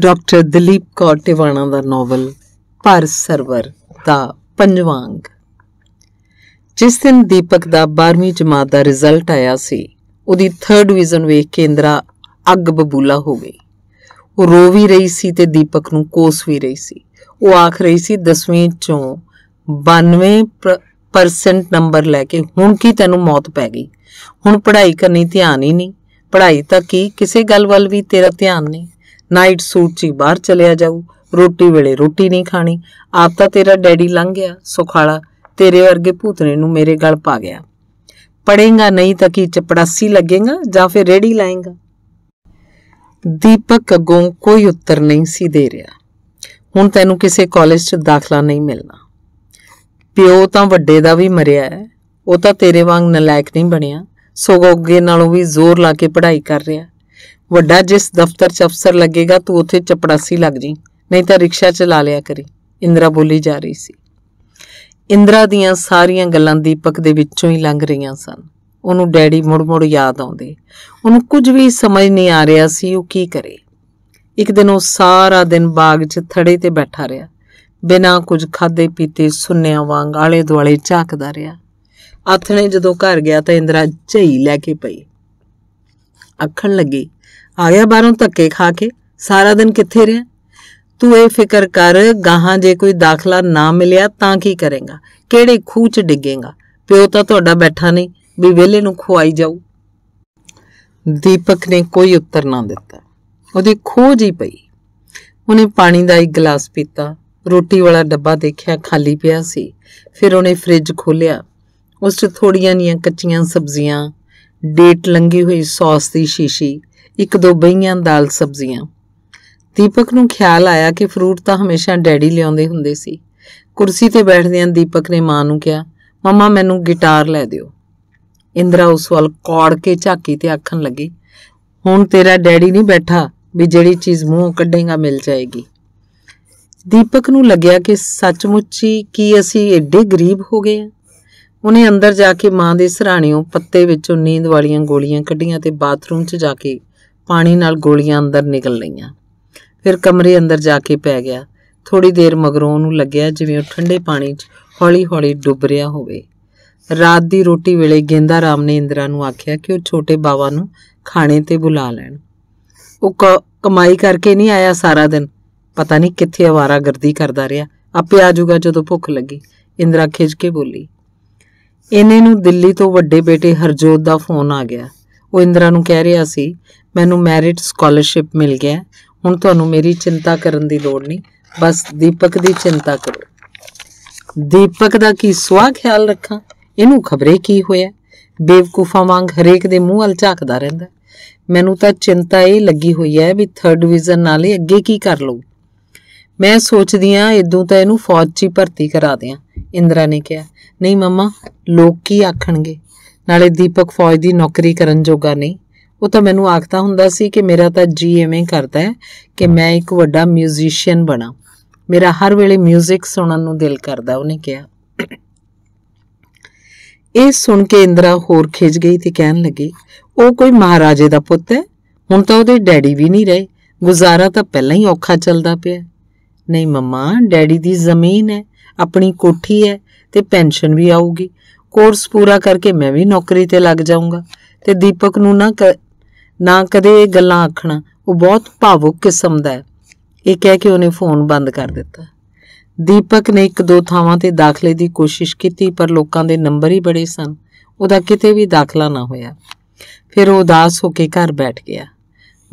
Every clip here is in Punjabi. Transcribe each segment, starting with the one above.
ਡਾਕਟਰ ਦਲੀਪ ਕੌਰ ਟਿਵਾਣਾ ਦਾ ਨੋਵਲ ਪਰ ਸਰਵਰ ਦਾ ਪੰਜਵਾਂ ਅੰਗ ਜਿਸ ਦਿਨ ਦੀਪਕ ਦਾ 12ਵੀਂ ਜਮਾਤ ਦਾ ਰਿਜ਼ਲਟ ਆਇਆ ਸੀ ਉਹਦੀ 3rd ਡਿਵੀਜ਼ਨ ਵੇਖ ਕੇ ਇੰਦਰਾ ਅੱਗ ਬਬੂਲਾ ਹੋ ਗਈ ਉਹ ਰੋ ਵੀ ਰਹੀ ਸੀ ਤੇ ਦੀਪਕ ਨੂੰ ਕੋਸ ਵੀ ਰਹੀ ਸੀ ਉਹ ਆਖ ਰਹੀ ਸੀ 10ਵੀਂ ਚੋਂ 92% ਨੰਬਰ ਲੈ ਕੇ ਹੁਣ ਕੀ ਤੈਨੂੰ ਮੌਤ ਪੈ ਗਈ ਹੁਣ ਪੜ੍ਹਾਈ ਕਰਨੀ ਧਿਆਨ ਹੀ ਨਹੀਂ ਪੜ੍ਹਾਈ ਤਾਂ ਕੀ ਕਿਸੇ ਗੱਲ ਵੱਲ ਵੀ ਤੇਰਾ ਧਿਆਨ ਨਹੀਂ ਨਾਈਟ ਸੂਟ 'ਚ ਹੀ ਬਾਹਰ ਚਲਿਆ ਜਾਊ ਰੋਟੀ ਵੇਲੇ ਰੋਟੀ ਨਹੀਂ ਖਾਣੀ ਆਪ ਤਾਂ ਤੇਰਾ ਡੈਡੀ ਲੰਘ ਗਿਆ ਸੁਖਾਲਾ ਤੇਰੇ ਵਰਗੇ ਭੂਤਨੇ ਨੂੰ ਮੇਰੇ ਗਲ ਪਾ ਗਿਆ ਪੜੇਗਾ ਨਹੀਂ ਤਾਂ ਕੀ ਚਪੜਾਸੀ ਲੱਗੇਗਾ ਜਾਂ ਫਿਰ ਰੇੜੀ ਲਾਏਗਾ ਦੀਪਕ ਅੱਗੋਂ ਕੋਈ ਉੱਤਰ ਨਹੀਂ ਸੀ ਦੇ ਰਿਹਾ ਹੁਣ ਤੈਨੂੰ ਕਿਸੇ ਕਾਲਜ 'ਚ ਦਾਖਲਾ ਨਹੀਂ ਮਿਲਣਾ ਪਿਓ ਤਾਂ ਵੱਡੇ ਦਾ ਵੀ ਮਰਿਆ ਹੈ ਉਹ ਤਾਂ ਤੇਰੇ ਵਾਂਗ ਨਲਾਇਕ ਨਹੀਂ ਬਣਿਆ ਸੋ ਨਾਲੋਂ ਵੀ ਜ਼ੋਰ ਲਾ ਕੇ ਪੜ੍ਹਾਈ ਕਰ ਰਿਹਾ ਵੱਡਾ ਜਿਸ ਦਫ਼ਤਰ 'ਚ ਅਫਸਰ ਲੱਗੇਗਾ ਤੂੰ ਉੱਥੇ ਚਪੜਾਸੀ ਲੱਗ ਜੀ ਨਹੀਂ ਤਾਂ ਰਿਕਸ਼ਾ ਚਲਾ ਲਿਆ ਕਰੀ ਇੰਦਰਾ ਬੋਲੀ ਜਾ ਰਹੀ ਸੀ ਇੰਦਰਾ ਦੀਆਂ ਸਾਰੀਆਂ ਗੱਲਾਂ ਦੀਪਕ ਦੇ ਵਿੱਚੋਂ ਹੀ ਲੰਘ ਰਹੀਆਂ ਸਨ ਉਹਨੂੰ ਡੈਡੀ ਮੁੜ-ਮੁੜ ਯਾਦ ਆਉਂਦੇ ਉਹਨੂੰ ਕੁਝ ਵੀ ਸਮਝ ਨਹੀਂ ਆ ਰਿਹਾ ਸੀ ਉਹ ਕੀ ਕਰੇ ਇੱਕ ਦਿਨ ਉਹ ਸਾਰਾ ਦਿਨ ਬਾਗ 'ਚ ਥੜੇ ਤੇ ਬੈਠਾ ਰਿਹਾ ਬਿਨਾਂ ਕੁਝ ਖਾਦੇ ਪੀਤੇ ਸੁੰਨਿਆਂ ਵਾਂਗ ਆਲੇ ਦੁਆਲੇ ਝਾਕਦਾ ਰਿਹਾ ਆਥਣੇ ਜਦੋਂ ਘਰ ਗਿਆ ਤਾਂ ਇੰਦਰਾ ਝਈ ਲੈ ਕੇ ਪਈ ਅੱਖਣ ਲੱਗੀ ਆ ਗਿਆ ਬਾਹਰੋਂ ਧੱਕੇ ਖਾ ਕੇ ਸਾਰਾ ਦਿਨ ਕਿੱਥੇ ਰਿਹਾ ਤੂੰ ਇਹ ਫਿਕਰ ਕਰ ਗਾਹਾਂ ਜੇ ਕੋਈ ਦਾਖਲਾ ਨਾ ਮਿਲਿਆ ਤਾਂ ਕੀ ਕਰੇਗਾ ਕਿਹੜੇ ਖੂਚ ਡਿੱਗੇਗਾ ਪਿਓ ਤਾਂ ਤੁਹਾਡਾ ਬੈਠਾ ਨਹੀਂ ਵੀ ਵਿਹਲੇ ਨੂੰ ਖੁਆਈ ਜਾਊ ਦੀਪਕ ਨੇ ਕੋਈ ਉੱਤਰ ਨਾ ਦਿੱਤਾ ਉਹਦੀ ਖੋਜ ਹੀ ਪਈ ਉਹਨੇ ਪਾਣੀ ਦਾ ਇੱਕ ਗਲਾਸ ਪੀਤਾ ਰੋਟੀ ਵਾਲਾ ਡੱਬਾ ਦੇਖਿਆ ਖਾਲੀ ਪਿਆ ਸੀ ਫਿਰ ਉਹਨੇ ਫ੍ਰਿਜ ਖੋਲ੍ਹਿਆ ਉਸ 'ਚ ਥੋੜੀਆਂ ਨੀਆਂ ਕੱਚੀਆਂ ਸਬਜ਼ੀਆਂ ਡੇਟ ਲੰਗੀ ਹੋਈ ਸੌਸ ਦੀ ਸ਼ੀਸ਼ੀ ਇੱਕ ਦੋ ਬਈਆਂ ਦਾਲ ਸਬਜ਼ੀਆਂ ਦੀਪਕ ਨੂੰ ਖਿਆਲ ਆਇਆ ਕਿ ਫਰੂਟ ਤਾਂ ਹਮੇਸ਼ਾ ਡੈਡੀ ਲਿਆਉਂਦੇ ਹੁੰਦੇ ਸੀ ਕੁਰਸੀ ਤੇ ਬੈਠਦਿਆਂ ਦੀਪਕ ਨੇ ਮਾਂ ਨੂੰ ਕਿਹਾ ਮਮਾ ਮੈਨੂੰ ਗਿਟਾਰ ਲੈ ਦਿਓ ਇੰਦਰਾ ਉਸ ਵੱਲ ਕੌੜ ਕੇ ਝਾਕੀ ਤੇ ਆਖਣ ਲੱਗੀ ਹੁਣ ਤੇਰਾ ਡੈਡੀ ਨਹੀਂ ਬੈਠਾ ਵੀ ਜਿਹੜੀ ਚੀਜ਼ ਮੂੰਹੋਂ ਕੱਢੇਗਾ ਮਿਲ ਜਾਏਗੀ ਦੀਪਕ ਨੂੰ ਲੱਗਿਆ ਕਿ ਸੱਚਮੁੱਚ ਹੀ ਕੀ ਅਸੀਂ ਐਡੇ ਗਰੀਬ ਹੋ ਗਏ ਆ ਉਹਨੇ ਅੰਦਰ ਜਾ ਕੇ ਮਾਂ ਦੇ ਸਹਰਾਣਿਓ ਪੱਤੇ ਵਿੱਚੋਂ ਨੀਂਦ ਵਾਲੀਆਂ ਗੋਲੀਆਂ ਕੱਢੀਆਂ ਤੇ ਬਾਥਰੂਮ 'ਚ ਜਾ ਕੇ ਪਾਣੀ ਨਾਲ ਗੋਲੀਆਂ ਅੰਦਰ ਨਿਕਲ ਲਈਆਂ ਫਿਰ ਕਮਰੇ ਅੰਦਰ ਜਾ ਕੇ ਪੈ ਗਿਆ ਥੋੜੀ ਦੇਰ ਮਗਰੋਂ ਉਹਨੂੰ ਲੱਗਿਆ ਜਿਵੇਂ ਉਹ ਠੰਡੇ ਪਾਣੀ 'ਚ ਹੌਲੀ-ਹੌਲੀ ਡੁੱਬ ਰਿਹਾ ਹੋਵੇ ਰਾਤ ਦੀ ਰੋਟੀ ਵੇਲੇ ਗੇਂਦਾ ਰਾਮ ਨੇ ਇੰਦਰਾ ਨੂੰ ਆਖਿਆ ਕਿ ਉਹ ਛੋਟੇ ਬਾਵਾ ਨੂੰ ਖਾਣੇ ਤੇ ਬੁਲਾ ਲੈਣ ਉਹ ਕਮਾਈ ਕਰਕੇ ਨਹੀਂ ਆਇਆ ਸਾਰਾ ਦਿਨ ਪਤਾ ਨਹੀਂ ਕਿੱਥੇ ਆਵਾਰਾ ਗਰਦੀ ਕਰਦਾ ਰਿਹਾ ਆਪੇ ਆ ਜਾਊਗਾ ਜਦੋਂ ਭੁੱਖ ਲੱਗੀ ਇੰਦਰਾ ਖਿਜ ਕੇ ਬੋਲੀ ਇਹਨੇ ਨੂੰ ਦਿੱਲੀ ਤੋਂ ਵੱਡੇ ਬੇਟੇ ਹਰਜੋਤ ਦਾ ਫੋਨ ਆ ਗਿਆ ਉਹ ਇੰਦਰਾ ਨੂੰ ਕਹਿ ਰਿਹਾ ਸੀ ਮੈਨੂੰ ਮੈਰਿਟ ਸਕਾਲਰਸ਼ਿਪ ਮਿਲ ਗਿਆ ਹੁਣ ਤੁਹਾਨੂੰ ਮੇਰੀ ਚਿੰਤਾ ਕਰਨ ਦੀ ਲੋੜ ਨਹੀਂ ਬਸ ਦੀਪਕ ਦੀ ਚਿੰਤਾ ਕਰੋ ਦੀਪਕ ਦਾ ਕੀ ਸੁਆ ਖਿਆਲ ਰੱਖਾਂ ਇਹਨੂੰ ਖਬਰੇ ਕੀ ਹੋਇਆ ਬੇਵਕੂਫਾ ਵਾਂਗ ਹਰੇਕ ਦੇ ਮੂੰਹ ਹਲ ਝਾਕਦਾ ਰਹਿੰਦਾ ਮੈਨੂੰ ਤਾਂ ਚਿੰਤਾ ਇਹ ਲੱਗੀ ਹੋਈ ਹੈ ਵੀ 3rd ਡਿਵੀਜ਼ਨ ਨਾਲ ਇਹ ਅੱਗੇ ਕੀ ਕਰ ਲਊ ਮੈਂ ਸੋਚਦੀ ਆ ਇਦੋਂ ਤਾਂ ਇਹਨੂੰ ਫੌਜ 'ਚ ਹੀ ਭਰਤੀ ਕਰਾ ਦਿਆਂ ਇੰਦਰਾ ਨੇ ਕਿਹਾ ਨਹੀਂ ਮਮਾ ਲੋਕ ਕੀ ਆਖਣਗੇ ਨਾਲੇ ਦੀਪਕ ਫੌਜ ਦੀ ਨੌਕਰੀ ਕਰਨ ਜੋਗਾ ਨਹੀਂ ਉਹ ਤਾਂ ਮੈਨੂੰ ਆਖਦਾ ਹੁੰਦਾ ਸੀ ਕਿ ਮੇਰਾ ਤਾਂ ਜੀ ਐਵੇਂ ਕਰਦਾ ਹੈ ਕਿ ਮੈਂ ਇੱਕ ਵੱਡਾ 뮤జిਸ਼ੀਅਨ ਬਣਾ ਮੇਰਾ ਹਰ ਵੇਲੇ 뮤직 ਸੁਣਨ ਨੂੰ ਦਿਲ ਕਰਦਾ ਉਹਨੇ ਕਿਹਾ ਇਹ ਸੁਣ ਕੇ ਇੰਦਰਾ ਹੋਰ ਖਿੱਚ ਗਈ ਤੇ ਕਹਿਣ ਲੱਗੀ ਉਹ ਕੋਈ ਮਹਾਰਾਜੇ ਦਾ ਪੁੱਤ ਹੈ ਹੁਣ ਤਾਂ ਉਹਦੇ ਡੈਡੀ ਵੀ ਨਹੀਂ ਰਹੇ ਗੁਜ਼ਾਰਾ ਤਾਂ ਪਹਿਲਾਂ ਹੀ ਔਖਾ ਚੱਲਦਾ ਪਿਆ ਨਹੀਂ ਮੰਮਾ ਡੈਡੀ ਦੀ ਜ਼ਮੀਨ ਹੈ ਆਪਣੀ ਕੋਠੀ ਹੈ ਤੇ ਪੈਨਸ਼ਨ ਵੀ ਆਊਗੀ ਕੋਰਸ ਪੂਰਾ ਕਰਕੇ ਮੈਂ ਵੀ ਨੌਕਰੀ ਤੇ ਲੱਗ ਜਾਊਂਗਾ ਤੇ ਦੀਪਕ ਨੂੰ ਨਾ ਨਾ ਕਦੇ ਇਹ ਗੱਲਾਂ ਆਖਣਾ ਉਹ ਬਹੁਤ ਭਾਵੁਕ ਕਿਸਮ ਦਾ ਹੈ ਇਹ ਕਹਿ ਕੇ ਉਹਨੇ ਫੋਨ ਬੰਦ ਕਰ ਦਿੱਤਾ ਦੀਪਕ ਨੇ ਇੱਕ ਦੋ ਥਾਵਾਂ ਤੇ ਦਾਖਲੇ ਦੀ ਕੋਸ਼ਿਸ਼ ਕੀਤੀ ਪਰ ਲੋਕਾਂ ਦੇ ਨੰਬਰ ਹੀ ਬੜੇ ਸਨ ਉਹਦਾ ਕਿਤੇ ਵੀ ਦਾਖਲਾ ਨਾ ਹੋਇਆ ਫਿਰ ਉਹ ਉਦਾਸ ਹੋ ਕੇ ਘਰ ਬੈਠ ਗਿਆ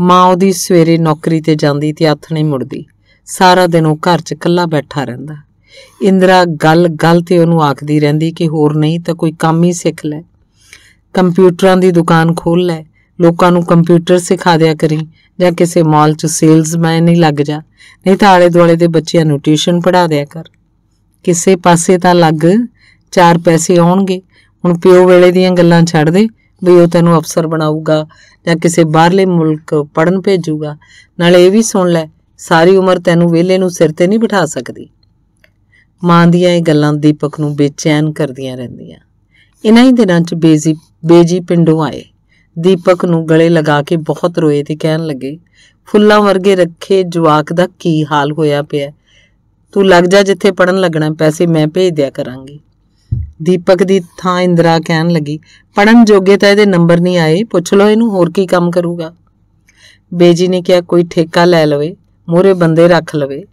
ਮਾਂ ਉਹਦੀ ਸਵੇਰੇ ਨੌਕਰੀ ਤੇ ਜਾਂਦੀ ਤੇ ਆਥਣੇ ਮੁੜਦੀ ਸਾਰਾ ਦਿਨ ਉਹ ਘਰ 'ਚ ਇਕੱਲਾ ਬੈਠਾ ਰਹਿੰਦਾ ਇੰਦਰਾ ਗੱਲ-ਗੱਲ ਤੇ ਉਹਨੂੰ ਆਖਦੀ ਰਹਿੰਦੀ ਕਿ ਹੋਰ ਨਹੀਂ ਤਾਂ ਕੋਈ ਕੰਮ ਹੀ ਸਿੱਖ ਲੈ ਕੰਪਿਊਟਰਾਂ ਦੀ ਦੁਕਾਨ ਖੋਲ ਲੈ ਲੋਕਾਂ ਨੂੰ ਕੰਪਿਊਟਰ ਸਿਖਾ ਦਿਆ ਕਰੀ ਜਾਂ ਕਿਸੇ ਮਾਲ 'ਚ ਸੇਲਜ਼ਮੈਨ ਨਹੀਂ ਲੱਗ ਜਾ ਨਹੀਂ ਤਾਂ ਆਲੇ ਦੁਆਲੇ ਦੇ ਬੱਚਿਆਂ ਨੂੰ ਟਿਊਸ਼ਨ ਪੜਾ ਦਿਆ ਕਰ ਕਿਸੇ ਪਾਸੇ ਤਾਂ ਲੱਗ ਚਾਰ ਪੈਸੇ ਆਉਣਗੇ ਹੁਣ ਪਿਓ ਵੇਲੇ ਦੀਆਂ ਗੱਲਾਂ ਛੱਡ ਦੇ ਵੀ ਉਹ ਤੈਨੂੰ ਅਫਸਰ ਬਣਾਊਗਾ ਜਾਂ ਕਿਸੇ ਬਾਹਰਲੇ ਮੁਲਕ ਪੜਨ ਭੇਜੂਗਾ ਨਾਲ ਇਹ ਵੀ ਸੁਣ ਲੈ ਸਾਰੀ ਉਮਰ ਤੈਨੂੰ ਵਿਹਲੇ ਨੂੰ ਸਿਰ ਤੇ ਨਹੀਂ ਬਿਠਾ ਸਕਦੀ ਮਾਂ ਦੀਆਂ ਇਹ ਗੱਲਾਂ ਦੀਪਕ ਨੂੰ ਬੇਚੈਨ ਕਰਦੀਆਂ ਰਹਿੰਦੀਆਂ ਇਨ੍ਹਾਂ ਹੀ ਦਿਨਾਂ 'ਚ ਬੇਜੀ ਬੇਜੀ ਪਿੰਡੋਂ ਆਏ ਦੀਪਕ ਨੂੰ ਗਲੇ ਲਗਾ ਕੇ ਬਹੁਤ ਰੋਏ ਤੇ ਕਹਿਣ ਲੱਗੇ ਫੁੱਲਾਂ ਵਰਗੇ ਰੱਖੇ ਜਵਾਕ ਦਾ ਕੀ ਹਾਲ ਹੋਇਆ ਪਿਆ ਤੂੰ ਲੱਗ ਜਾ ਜਿੱਥੇ ਪੜਨ ਲੱਗਣਾ ਪੈਸੇ ਮੈਂ ਭੇਜ ਦਿਆ ਕਰਾਂਗੀ ਦੀਪਕ ਦੀ ਥਾਂ ਇੰਦਰਾ ਕਹਿਣ ਲੱਗੀ ਪੜਨ ਜੋਗੇ ਤਾਂ ਇਹਦੇ ਨੰਬਰ ਨਹੀਂ ਆਏ ਪੁੱਛ ਲਓ ਇਹਨੂੰ ਹੋਰ ਕੀ ਕੰਮ ਕਰੂਗਾ ਬੇਜੀ ਨੇ ਕਿਹਾ ਕੋਈ ਠੇਕਾ ਲੈ ਲਵੇ ਮੋਰੇ ਬੰਦੇ ਰੱਖ ਲਵੇ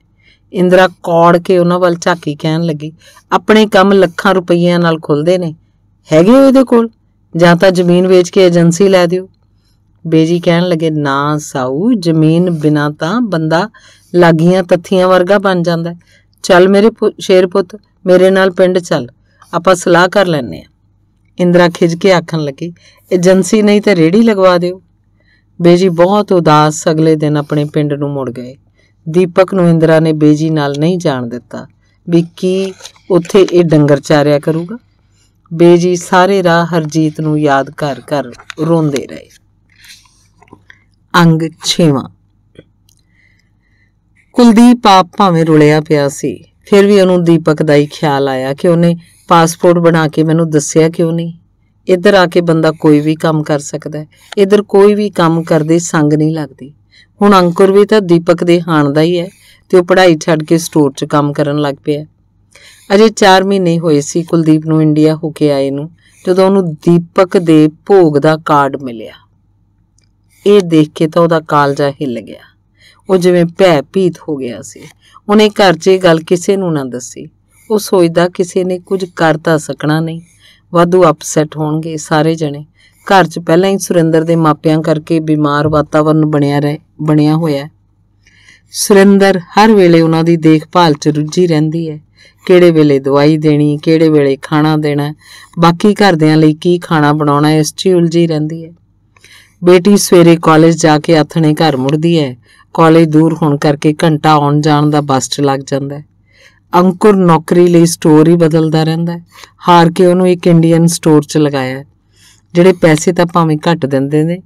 ਇੰਦਰਾ ਕੌੜ ਕੇ ਉਹਨਾਂ ਵੱਲ ਝਾਕੀ ਕਹਿਣ ਲੱਗੀ ਆਪਣੇ ਕੰਮ ਲੱਖਾਂ ਰੁਪਈਆਂ ਨਾਲ ਖੁੱਲਦੇ ਨੇ ਹੈਗੇ ਉਹਦੇ ਕੋਲ ਜਾਂ ਤਾਂ ਜ਼ਮੀਨ ਵੇਚ ਕੇ ਏਜੰਸੀ ਲੈ ਦਿਓ ਬੇਜੀ ਕਹਿਣ ਲੱਗੇ ਨਾ ਸਾਊ ਜ਼ਮੀਨ ਬਿਨਾ ਤਾਂ ਬੰਦਾ ਲਾਗੀਆਂ ਤੱਥੀਆਂ ਵਰਗਾ ਬਣ ਜਾਂਦਾ ਚੱਲ ਮੇਰੇ ਸ਼ੇਰ ਪੁੱਤ ਮੇਰੇ ਨਾਲ ਪਿੰਡ ਚੱਲ ਆਪਾਂ ਸਲਾਹ ਕਰ ਲੈਨੇ ਆ ਇੰਦਰਾ ਖਿਜ ਕੇ ਆਖਣ ਲੱਗੀ ਏਜੰਸੀ ਨਹੀਂ ਤੇ ਰੇੜੀ ਲਗਵਾ ਦਿਓ ਬੇਜੀ ਬਹੁਤ ਉਦਾਸ ਅਗਲੇ ਦਿਨ ਆਪਣੇ ਪਿੰਡ ਨੂੰ ਮੁੜ ਗਏ ਦੀਪਕ ਨੂੰ ਇੰਦਰਾ ਨੇ ਬੇਜੀ ਨਾਲ ਨਹੀਂ ਜਾਣ ਦਿੱਤਾ ਵੀ ਕੀ ਉੱਥੇ ਇਹ ਡੰਗਰ ਚਾਰਿਆ ਕਰੂਗਾ ਬੇਜੀ ਸਾਰੇ ਰਾਹ ਹਰਜੀਤ ਨੂੰ ਯਾਦ ਕਰ ਕਰ ਰੋਂਦੇ ਰਹੇ ਅੰਗ 6ਵਾਂ ਕੁਲਦੀਪ ਆਪ ਭਾਵੇਂ ਰੁਲਿਆ ਪਿਆ ਸੀ ਫਿਰ ਵੀ ਉਹਨੂੰ ਦੀਪਕ ਦਾ ਹੀ ਖਿਆਲ ਆਇਆ ਕਿ ਉਹਨੇ ਪਾਸਪੋਰਟ ਬਣਾ ਕੇ ਮੈਨੂੰ ਦੱਸਿਆ ਕਿਉਂ ਨਹੀਂ ਇੱਧਰ ਆ ਕੇ ਬੰਦਾ ਕੋਈ ਵੀ ਕੰਮ ਕਰ ਸਕਦਾ ਹੈ ਇੱਧਰ ਕੋਈ ਵੀ ਕੰਮ ਕਰਦੇ ਸੰਗ ਨਹੀਂ ਲੱਗਦੀ ਹੁਣ ਅੰਕੁਰ ਵੀ ਤਾਂ ਦੀਪਕ ਦੇ ਹਾਣ ਦਾ ਹੀ ਹੈ ਤੇ ਉਹ ਪੜ੍ਹਾਈ ਛੱਡ ਕੇ ਸਟੋਰ 'ਚ ਕੰਮ ਕਰਨ ਲੱਗ ਪਿਆ ਅਜੇ 4 ਮਹੀਨੇ ਹੋਏ ਸੀ ਕੁਲਦੀਪ ਨੂੰ ਇੰਡੀਆ ਹੋ ਕੇ ਆਏ ਨੂੰ ਜਦੋਂ ਉਹਨੂੰ ਦੀਪਕ ਦੇ ਭੋਗ ਦਾ ਕਾਰਡ ਮਿਲਿਆ ਇਹ ਦੇਖ ਕੇ ਤਾਂ ਉਹਦਾ ਕਾਲਜਾ ਹਿੱਲ ਗਿਆ ਉਹ ਜਿਵੇਂ ਭੈ ਭੀਤ ਹੋ ਗਿਆ ਸੀ ਉਹਨੇ ਘਰ 'ਚ ਇਹ ਗੱਲ ਕਿਸੇ ਨੂੰ ਨਾ ਦੱਸੀ ਉਹ ਸੋਚਦਾ ਕਿਸੇ ਨੇ ਕੁਝ ਕਰ ਤਾਂ ਸਕਣਾ ਨਹੀਂ ਵਾਧੂ ਅਪਸੈਟ ਹੋਣਗੇ ਸਾਰੇ ਜਣੇ ਘਰ 'ਚ ਪਹਿਲਾਂ ਹੀ ਸੁਰਿੰਦਰ ਦੇ ਮਾਪਿਆਂ ਕਰਕੇ ਬਿਮਾਰ ਵਾਤਾਵਰਣ ਬਣਿਆ ਰਹਿ ਬਣਿਆ ਹੋਇਆ ਸੁਰਿੰਦਰ ਹਰ ਵੇਲੇ ਉਹਨਾਂ ਦੀ ਦੇਖਭਾਲ 'ਚ ਰੁੱਝੀ ਰਹਿੰਦੀ ਹੈ ਕਿਹੜੇ ਵੇਲੇ ਦਵਾਈ ਦੇਣੀ ਕਿਹੜੇ ਵੇਲੇ ਖਾਣਾ ਦੇਣਾ ਬਾਕੀ ਘਰਦਿਆਂ ਲਈ ਕੀ ਖਾਣਾ ਬਣਾਉਣਾ ਇਸ 'ਚ ਉਲਝੀ ਰਹਿੰਦੀ ਹੈ ਬੇਟੀ ਸਵੇਰੇ ਕਾਲਜ ਜਾ ਕੇ ਆਥਣੇ ਘਰ ਮੁੜਦੀ ਹੈ ਕਾਲਜ ਦੂਰ ਹੋਣ ਕਰਕੇ ਘੰਟਾ ਆਉਣ ਜਾਣ ਦਾ ਬੱਸ 'ਚ ਲੱਗ ਜਾਂਦਾ ਹੈ ਅੰਕੁਰ ਨੌਕਰੀ ਲਈ ਸਟੋਰ ਹੀ ਬਦਲਦਾ ਰਹਿੰਦਾ ਹੈ ਹਾਰ ਕੇ ਉਹਨੂੰ ਇੱਕ ਇੰਡੀਅਨ ਸਟੋਰ 'ਚ ਲਗਾਇਆ ਜਿਹੜੇ ਪੈਸੇ ਤਾਂ ਭਾਵੇਂ ਘੱਟ ਦਿੰਦੇ ਨੇ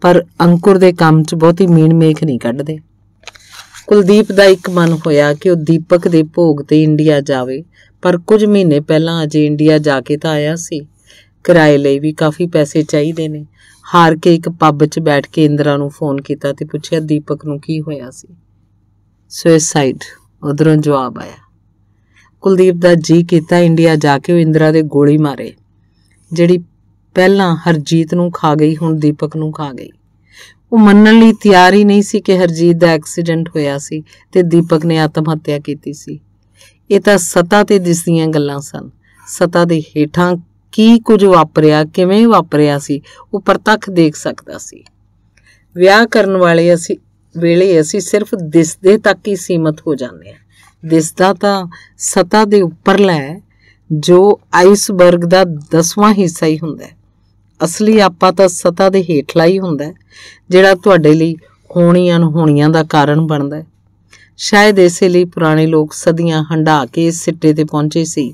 ਪਰ ਅੰਕੁਰ ਦੇ ਕੰਮ 'ਚ ਬਹੁਤੀ ਮੀਣ ਮੇਖ ਨਹੀਂ ਕੱਢਦੇ ਕੁਲਦੀਪ ਦਾ ਇੱਕ ਮਨ ਹੋਇਆ ਕਿ ਉਹ ਦੀਪਕ ਦੇ ਭੋਗ ਤੇ ਇੰਡੀਆ ਜਾਵੇ ਪਰ ਕੁਝ ਮਹੀਨੇ ਪਹਿਲਾਂ ਅਜੇ ਇੰਡੀਆ ਜਾ ਕੇ ਤਾਂ ਆਇਆ ਸੀ ਕਿਰਾਏ ਲਈ ਵੀ ਕਾਫੀ ਪੈਸੇ ਚਾਹੀਦੇ ਨੇ ਹਾਰ ਕੇ ਇੱਕ ਪੱਬ 'ਚ ਬੈਠ ਕੇ ਇੰਦਰਾ ਨੂੰ ਫੋਨ ਕੀਤਾ ਤੇ ਪੁੱਛਿਆ ਦੀਪਕ ਨੂੰ ਕੀ ਹੋਇਆ ਸੀ ਸੁਇਸਾਈਡ ਉਧਰੋਂ ਜਵਾਬ ਆਇਆ ਕੁਲਦੀਪ ਦਾ ਜੀ ਕੀਤਾ ਇੰਡੀਆ ਜਾ ਕੇ ਉਹ ਇੰਦਰਾ ਦੇ ਗੋਲੀ ਮਾਰੇ ਜਿਹੜੀ ਪਹਿਲਾਂ ਹਰਜੀਤ ਨੂੰ ਖਾ ਗਈ ਹੁਣ ਦੀਪਕ ਨੂੰ ਖਾ ਗਈ ਉਹ ਮੰਨਣ ਲਈ ਤਿਆਰ ਹੀ ਨਹੀਂ ਸੀ ਕਿ ਹਰਜੀਤ ਦਾ ਐਕਸੀਡੈਂਟ ਹੋਇਆ ਸੀ ਤੇ ਦੀਪਕ ਨੇ ਆਤਮ ਹੱਤਿਆ ਕੀਤੀ ਸੀ ਇਹ ਤਾਂ ਸਤਾ ਤੇ ਦਿਸਦੀਆਂ ਗੱਲਾਂ ਸਨ ਸਤਾ ਦੇ ਹੇਠਾਂ ਕੀ ਕੁਝ ਵਾਪਰਿਆ ਕਿਵੇਂ ਵਾਪਰਿਆ ਸੀ ਉਹ ਪ੍ਰਤੱਖ ਦੇਖ ਸਕਦਾ ਸੀ ਵਿਆਹ ਕਰਨ ਵਾਲੇ ਅਸੀਂ ਵੇਲੇ ਅਸੀਂ ਸਿਰਫ ਦਿਸਦੇ ਤੱਕ ਹੀ ਸੀਮਤ ਹੋ ਜਾਂਦੇ ਹਾਂ ਦਿਸਦਾ ਤਾਂ ਸਤਾ ਦੇ ਉੱਪਰਲਾ ਲੈ ਜੋ ਆਈਸਬਰਗ ਦਾ 10ਵਾਂ ਹਿੱਸਾ ਹੀ ਹੁੰਦਾ ਹੈ ਅਸਲੀ ਆਪਾ ਤਾਂ ਸਤਾ ਦੇ ਹੇਠਲਾ ਹੀ ਹੁੰਦਾ ਹੈ ਜਿਹੜਾ ਤੁਹਾਡੇ ਲਈ ਹੋਣੀਆਂ ਹੋਣੀਆਂ ਦਾ ਕਾਰਨ ਬਣਦਾ ਹੈ ਸ਼ਾਇਦ ਇਸੇ ਲਈ ਪੁਰਾਣੇ ਲੋਕ ਸਦੀਆਂ ਹੰਡਾ ਕੇ ਇਸ ਸਿੱਟੇ ਤੇ ਪਹੁੰਚੇ ਸੀ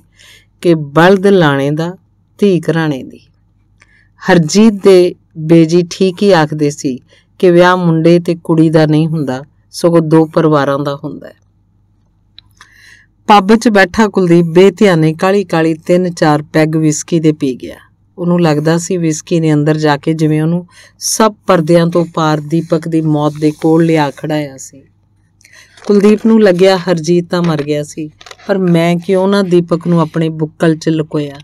ਕਿ ਬਲਦ ਲਾਣੇ ਦਾ ਧੀ ਘਰਾਣੇ ਦੀ ਹਰਜੀਤ ਦੇ ਬੇਜੀ ਠੀਕ ਹੀ ਆਖਦੇ ਸੀ ਕਿ ਵਿਆਹ ਮੁੰਡੇ ਤੇ ਕੁੜੀ ਦਾ ਨਹੀਂ ਹੁੰਦਾ ਸਗੋਂ ਦੋ ਪਰਿਵਾਰਾਂ ਦਾ ਹੁੰਦਾ ਹੈ ਪੱਬ 'ਚ ਬੈਠਾ ਕੁਲਦੀਪ ਬੇਧਿਆਨੇ ਕਾਲੀ ਕਾਲੀ ਤਿੰਨ ਚਾਰ ਪੈਗ ਵਿਸਕੀ ਦੇ ਪੀ ਗਿਆ ਉਹਨੂੰ ਲੱਗਦਾ ਸੀ ਵਿਸਕੀ ਨੇ ਅੰਦਰ ਜਾ ਕੇ ਜਿਵੇਂ ਉਹਨੂੰ ਸਭ ਪਰਦਿਆਂ ਤੋਂ ਪਾਰ ਦੀਪਕ ਦੀ ਮੌਤ ਦੇ ਕੋਲ ਲਿਆ ਖੜਾਇਆ ਸੀ ਕੁਲਦੀਪ ਨੂੰ ਲੱਗਿਆ ਹਰਜੀਤ ਤਾਂ ਮਰ ਗਿਆ ਸੀ ਪਰ ਮੈਂ ਕਿਉਂ ਨਾ ਦੀਪਕ ਨੂੰ ਆਪਣੇ ਬੁੱਕਲ 'ਚ ਲੁਕੋਇਆ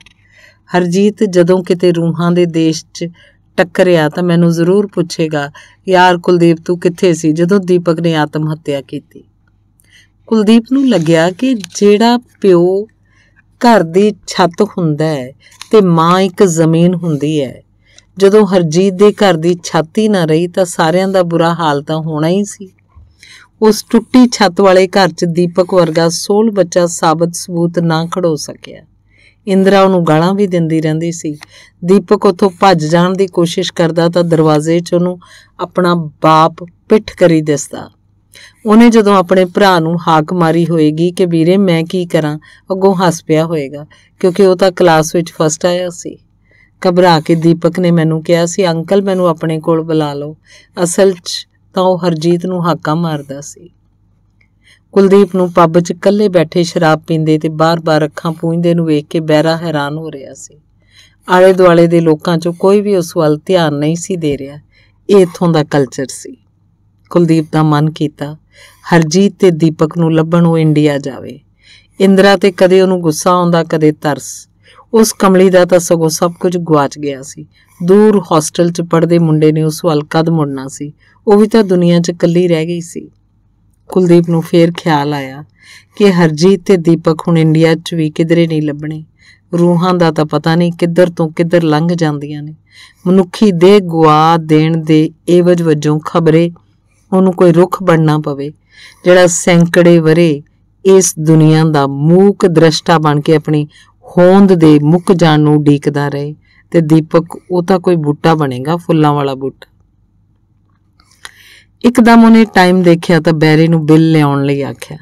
ਹਰਜੀਤ ਜਦੋਂ ਕਿਤੇ ਰੂਹਾਂ ਦੇ ਦੇਸ਼ 'ਚ ਟੱਕਰਿਆ ਤਾਂ ਮੈਨੂੰ ਜ਼ਰੂਰ ਪੁੱਛੇਗਾ ਯਾਰ ਕੁਲਦੀਪ ਤੂੰ ਕਿੱਥੇ ਸੀ ਜਦੋਂ ਦੀਪਕ ਨੇ ਆਤਮ ਹੱਤਿਆ ਕੀਤੀ ਕੁਲਦੀਪ ਨੂੰ ਲੱਗਿਆ ਕਿ ਜਿਹੜਾ ਪਿਓ ਘਰ ਦੀ ਛੱਤ ਹੁੰਦਾ ਹੈ ਤੇ ਮਾਂ ਇੱਕ ਜ਼ਮੀਨ ਹੁੰਦੀ ਹੈ ਜਦੋਂ ਹਰਜੀਤ ਦੇ ਘਰ ਦੀ ਛੱਤ ਹੀ ਨਾ ਰਹੀ ਤਾਂ ਸਾਰਿਆਂ ਦਾ ਬੁਰਾ ਹਾਲ ਤਾਂ ਹੋਣਾ ਹੀ ਸੀ ਉਸ ਟੁੱਟੀ ਛੱਤ ਵਾਲੇ ਘਰ 'ਚ ਦੀਪਕ ਵਰਗਾ ਸੋਲ ਬੱਚਾ ਸਾਬਤ ਸਬੂਤ ਨਾ ਖੜੋ ਸਕਿਆ ਇੰਦਰਾ ਉਹਨੂੰ ਗਾਲਾਂ ਵੀ ਦਿੰਦੀ ਰਹਿੰਦੀ ਸੀ ਦੀਪਕ ਉਥੋਂ ਭੱਜ ਜਾਣ ਦੀ ਕੋਸ਼ਿਸ਼ ਕਰਦਾ ਤਾਂ ਦਰਵਾਜ਼ੇ 'ਚ ਉਹਨੂੰ ਆਪਣਾ ਬਾਪ ਪਿੱਠ ਕਰੀ ਦਿਸਦਾ ਉਹਨੇ ਜਦੋਂ ਆਪਣੇ ਭਰਾ ਨੂੰ ਹਾਕ ਮਾਰੀ ਹੋਏਗੀ ਕਿ ਵੀਰੇ ਮੈਂ ਕੀ ਕਰਾਂ ਅੱਗੋਂ ਹੱਸ ਪਿਆ ਹੋਏਗਾ ਕਿਉਂਕਿ ਉਹ ਤਾਂ ਕਲਾਸ ਵਿੱਚ ਫਸਟ ਆਇਆ ਸੀ ਘਬਰਾ ਕੇ ਦੀਪਕ ਨੇ ਮੈਨੂੰ ਕਿਹਾ ਸੀ ਅੰਕਲ ਮੈਨੂੰ ਆਪਣੇ ਕੋਲ ਬੁਲਾ ਲਓ ਅਸਲ 'ਚ ਤਾਂ ਉਹ ਹਰਜੀਤ ਨੂੰ ਹਾਕਾ ਮਾਰਦਾ ਸੀ ਕੁਲਦੀਪ ਨੂੰ ਪੱਬ 'ਚ ਇਕੱਲੇ ਬੈਠੇ ਸ਼ਰਾਬ ਪੀਂਦੇ ਤੇ ਬਾਰ-ਬਾਰ ਅੱਖਾਂ ਪੂੰਝਦੇ ਨੂੰ ਵੇਖ ਕੇ ਬੈਰਾ ਹੈਰਾਨ ਹੋ ਰਿਹਾ ਸੀ ਆਲੇ ਦੁਆਲੇ ਦੇ ਲੋਕਾਂ 'ਚੋਂ ਕੋਈ ਵੀ ਉਸ ਵੱਲ ਧਿਆਨ ਨਹੀਂ ਸੀ ਦੇ ਰਿਹਾ ਇਹ ਇਥੋਂ ਦਾ ਕਲਚਰ ਸੀ ਕੁਲਦੀਪ ਦਾ ਮਨ ਕੀਤਾ ਹਰਜੀਤ ਤੇ ਦੀਪਕ ਨੂੰ ਲੱਭਣ ਉਹ ਇੰਡੀਆ ਜਾਵੇ ਇੰਦਰਾ ਤੇ ਕਦੇ ਉਹਨੂੰ ਗੁੱਸਾ ਆਉਂਦਾ ਕਦੇ ਤਰਸ ਉਸ ਕਮਲੀ ਦਾ ਤਾਂ ਸਗੋਂ ਸਭ ਕੁਝ ਗਵਾਚ ਗਿਆ ਸੀ ਦੂਰ ਹੌਸਟਲ 'ਚ ਪੜਦੇ ਮੁੰਡੇ ਨੇ ਉਸ ਵੱਲ ਕਦ ਮੁੜਨਾ ਸੀ ਉਹ ਵੀ ਤਾਂ ਦੁਨੀਆ 'ਚ ਇਕੱਲੀ ਰਹਿ ਗਈ ਸੀ ਕੁਲਦੀਪ ਨੂੰ ਫੇਰ ਖਿਆਲ ਆਇਆ ਕਿ ਹਰਜੀਤ ਤੇ ਦੀਪਕ ਹੁਣ ਇੰਡੀਆ 'ਚ ਵੀ ਕਿਧਰੇ ਨਹੀਂ ਲੱਭਣੇ ਰੂਹਾਂ ਦਾ ਤਾਂ ਪਤਾ ਨਹੀਂ ਕਿੱਧਰ ਤੋਂ ਕਿੱਧਰ ਲੰਘ ਜਾਂਦੀਆਂ ਨੇ ਮਨੁੱਖੀ ਦੇਹ ਗਵਾ ਦੇਣ ਦੇ ਏਵਜ ਵਜੋਂ ਖਬਰੇ ਉਹਨੂੰ ਕੋਈ ਰੁੱਖ ਬਣਨਾ ਪਵੇ ਜਿਹੜਾ ਸੈਂਕੜੇ ਵਰੇ ਇਸ ਦੁਨੀਆ ਦਾ ਮੂਕ ਦ੍ਰਿਸ਼ਟਾ ਬਣ ਕੇ ਆਪਣੀ ਹੋਂਦ ਦੇ ਮੁੱਕ ਜਾਣ ਨੂੰ ਡੀਕਦਾ ਰਹੇ ਤੇ ਦੀਪਕ ਉਹ ਤਾਂ ਕੋਈ ਬੂਟਾ ਬਣੇਗਾ ਫੁੱਲਾਂ ਵਾਲਾ ਬੂਟਾ ਇੱਕਦਮ ਉਹਨੇ ਟਾਈਮ ਦੇਖਿਆ ਤਾਂ ਬੈਰੇ ਨੂੰ ਬਿੱਲ ਲਿਆਉਣ ਲਈ ਆਖਿਆ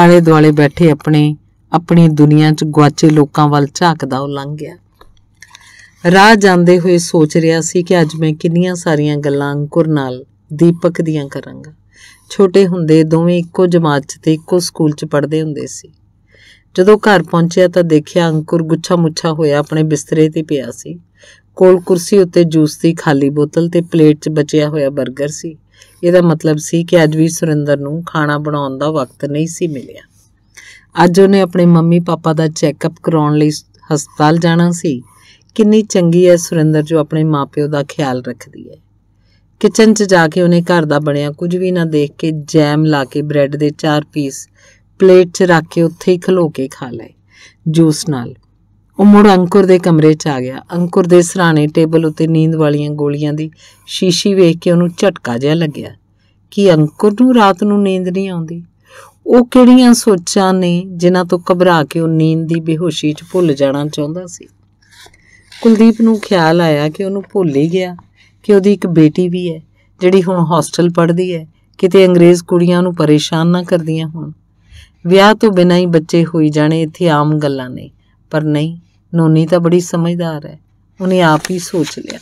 ਆਲੇ ਦੁਆਲੇ ਬੈਠੇ ਆਪਣੇ ਆਪਣੀ ਦੁਨੀਆ 'ਚ ਗਵਾਚੇ ਲੋਕਾਂ ਵੱਲ ਝਾਕਦਾ ਉਹ ਲੰਘ ਗਿਆ ਰਾਹ ਜਾਂਦੇ ਹੋਏ ਸੋਚ ਰਿਹਾ ਸੀ ਕਿ ਅੱਜ ਮੈਂ ਕਿੰਨੀਆਂ ਸਾਰੀਆਂ ਗੱਲਾਂ ਅੰਕੁਰ ਨਾਲ ਦੀਪਕ ਦੀਆਂ ਕਰਾਂਗਾ ਛੋਟੇ ਹੁੰਦੇ ਦੋਵੇਂ ਇੱਕੋ ਜਮਾਤ 'ਚ ਤੇ ਇੱਕੋ ਸਕੂਲ 'ਚ ਪੜ੍ਹਦੇ ਹੁੰਦੇ ਸੀ ਜਦੋਂ ਘਰ ਪਹੁੰਚਿਆ ਤਾਂ ਦੇਖਿਆ ਅੰਕੁਰ ਗੁੱਛਾ-ਮੁੱਛਾ ਹੋਇਆ ਆਪਣੇ ਬਿਸਤਰੇ ਤੇ ਪਿਆ ਸੀ ਕੋਲ ਕੁਰਸੀ ਉੱਤੇ ਜੂਸ ਦੀ ਖਾਲੀ ਬੋਤਲ ਤੇ ਪਲੇਟ 'ਚ ਬਚਿਆ ਹੋਇਆ 버ਗਰ ਸੀ ਇਹਦਾ ਮਤਲਬ ਸੀ ਕਿ ਅੱਜ ਵੀ ਸੁਰਿੰਦਰ ਨੂੰ ਖਾਣਾ ਬਣਾਉਣ ਦਾ ਵਕਤ ਨਹੀਂ ਸੀ ਮਿਲਿਆ ਅੱਜ ਉਹਨੇ ਆਪਣੇ ਮੰਮੀ ਪਾਪਾ ਦਾ ਚੈੱਕਅਪ ਕਰਾਉਣ ਲਈ ਹਸਪਤਾਲ ਜਾਣਾ ਸੀ ਕਿੰਨੀ ਚੰਗੀ ਹੈ ਸੁਰਿੰਦਰ ਜੋ ਆਪਣੇ ਮਾਪਿਓ ਦਾ ਖਿਆਲ ਰੱਖਦੀ ਹੈ ਕਿਚਨ 'ਚ ਜਾ ਕੇ ਉਹਨੇ ਘਰ ਦਾ ਬਣਿਆ ਕੁਝ ਵੀ ਨਾ ਦੇਖ ਕੇ ਜੈਮ ਲਾ ਕੇ ਬ੍ਰੈਡ ਦੇ ਚਾਰ ਪੀਸ ਪਲੇਟ 'ਚ ਰੱਖ ਕੇ ਉੱਥੇ ਹੀ ਖਲੋ ਕੇ ਖਾ ਲਏ ਜੂਸ ਨਾਲ ਉਹ ਮੁੜ ਅੰਕੁਰ ਦੇ ਕਮਰੇ 'ਚ ਆ ਗਿਆ ਅੰਕੁਰ ਦੇ ਸਰਾਣੇ ਟੇਬਲ ਉੱਤੇ ਨੀਂਦ ਵਾਲੀਆਂ ਗੋਲੀਆਂ ਦੀ ਸ਼ੀਸ਼ੀ ਵੇਖ ਕੇ ਉਹਨੂੰ ਝਟਕਾ ਜਿਹਾ ਲੱਗਿਆ ਕਿ ਅੰਕੁਰ ਨੂੰ ਰਾਤ ਨੂੰ ਨੀਂਦ ਨਹੀਂ ਆਉਂਦੀ ਉਹ ਕਿਹੜੀਆਂ ਸੋਚਾਂ ਨੇ ਜਿਨ੍ਹਾਂ ਤੋਂ ਘਬਰਾ ਕੇ ਉਹ ਨੀਂਦ ਦੀ ਬੇਹੋਸ਼ੀ 'ਚ ਭੁੱਲ ਜਾਣਾ ਚਾਹੁੰਦਾ ਸੀ ਕੁਲਦੀਪ ਨੂੰ ਖਿਆਲ ਆਇਆ ਕਿ ਉਹਨੂੰ ਭੁੱਲ ਹੀ ਗਿਆ ਕਿ ਉਹਦੀ ਇੱਕ ਬੇਟੀ ਵੀ ਹੈ ਜਿਹੜੀ ਹੁਣ ਹੌਸਟਲ ਪੜ੍ਹਦੀ ਹੈ ਕਿਤੇ ਅੰਗਰੇਜ਼ ਕੁੜੀਆਂ ਨੂੰ ਪਰੇਸ਼ਾਨ ਨਾ ਕਰਦੀਆਂ ਹੋਣ ਵਿਆਹ ਤੋਂ ਬਿਨਾਂ ਹੀ ਬੱਚੇ ਹੋਈ ਜਾਣੇ ਇੱਥੇ ਆਮ ਗੱਲਾਂ ਨੇ ਪਰ ਨਹੀਂ ਨੋਨੀ ਤਾਂ ਬੜੀ ਸਮਝਦਾਰ ਹੈ ਉਹਨੇ ਆਪ ਹੀ ਸੋਚ ਲਿਆ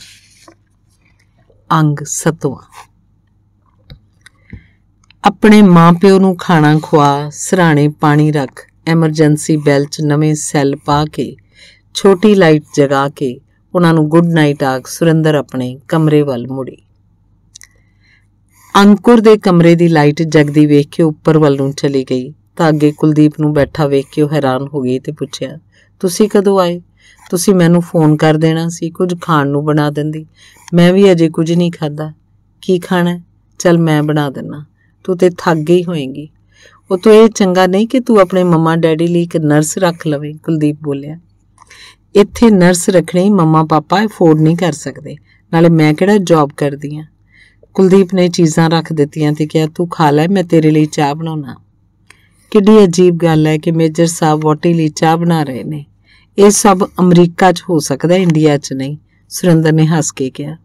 ਅੰਗ 7ਵਾਂ ਆਪਣੇ ਮਾਪਿਓ ਨੂੰ ਖਾਣਾ ਖਵਾ ਸਰਾਣੇ ਪਾਣੀ ਰੱਖ ਐਮਰਜੈਂਸੀ ਬੈਲ 'ਚ ਨਵੇਂ ਸੈੱਲ ਪਾ ਕੇ ਛੋਟੀ ਲਾਈਟ ਜਗਾ ਕੇ ਉਹਨਾਂ ਨੂੰ ਗੁੱਡ ਨਾਈਟ ਆਖ ਸੁਰਿੰਦਰ ਆਪਣੇ ਕਮਰੇ ਵੱਲ ਮੁੜੀ ਅੰਕੁਰ ਦੇ ਕਮਰੇ ਦੀ ਲਾਈਟ ਜਗਦੀ ਵੇਖ ਕੇ ਉੱਪਰ ਵੱਲ ਨੂੰ ਚਲੀ ਗਈ ਤਾਂ ਅੱਗੇ ਕੁਲਦੀਪ ਨੂੰ ਬੈਠਾ ਵੇਖ ਕੇ ਉਹ ਹੈਰਾਨ ਹੋ ਗਈ ਤੇ ਪੁੱਛਿਆ ਤੁਸੀਂ ਕਦੋਂ ਆਏ ਤੁਸੀਂ ਮੈਨੂੰ ਫੋਨ ਕਰ ਦੇਣਾ ਸੀ ਕੁਝ ਖਾਣ ਨੂੰ ਬਣਾ ਦਿੰਦੀ ਮੈਂ ਵੀ ਅਜੇ ਕੁਝ ਨਹੀਂ ਖਾਦਾ ਕੀ ਖਾਣਾ ਚਲ ਮੈਂ ਬਣਾ ਦਿੰਨਾ ਤੂੰ ਤੇ ਥੱਕ ਗਈ ਹੋਏਗੀ ਉਹ ਤੋਂ ਇਹ ਚੰਗਾ ਨਹੀਂ ਕਿ ਤੂੰ ਆਪਣੇ ਮਮਾ ਡੈਡੀ ਲਈ ਇੱਕ ਨਰਸ ਰੱਖ ਲਵੇਂ ਕੁਲਦੀਪ ਬੋਲਿਆ ਇੱਥੇ ਨਰਸ ਰੱਖਣੀ ਮੰਮਾ ਪਾਪਾ ਅਫੋਰਡ ਨਹੀਂ ਕਰ ਸਕਦੇ ਨਾਲੇ ਮੈਂ ਕਿਹੜਾ ਜੌਬ ਕਰਦੀ ਆ ਕੁਲਦੀਪ ਨੇ ਚੀਜ਼ਾਂ ਰੱਖ ਦਿੱਤੀਆਂ ਤੇ ਕਿਹਾ ਤੂੰ ਖਾ ਲੈ ਮੈਂ ਤੇਰੇ ਲਈ ਚਾਹ ਬਣਾਉਣਾ ਕਿੱਡੀ ਅਜੀਬ ਗੱਲ ਹੈ ਕਿ ਮੇਜਰ ਸਾਹਿਬ ਵਾਟੀ ਲਈ ਚਾਹ ਬਣਾ ਰਹੇ ਨੇ ਇਹ ਸਭ ਅਮਰੀਕਾ 'ਚ ਹੋ ਸਕਦਾ ਇੰਡੀਆ 'ਚ ਨਹੀਂ ਸੁਰਿੰਦਰ ਨੇ ਹੱਸ ਕੇ ਕਿਹਾ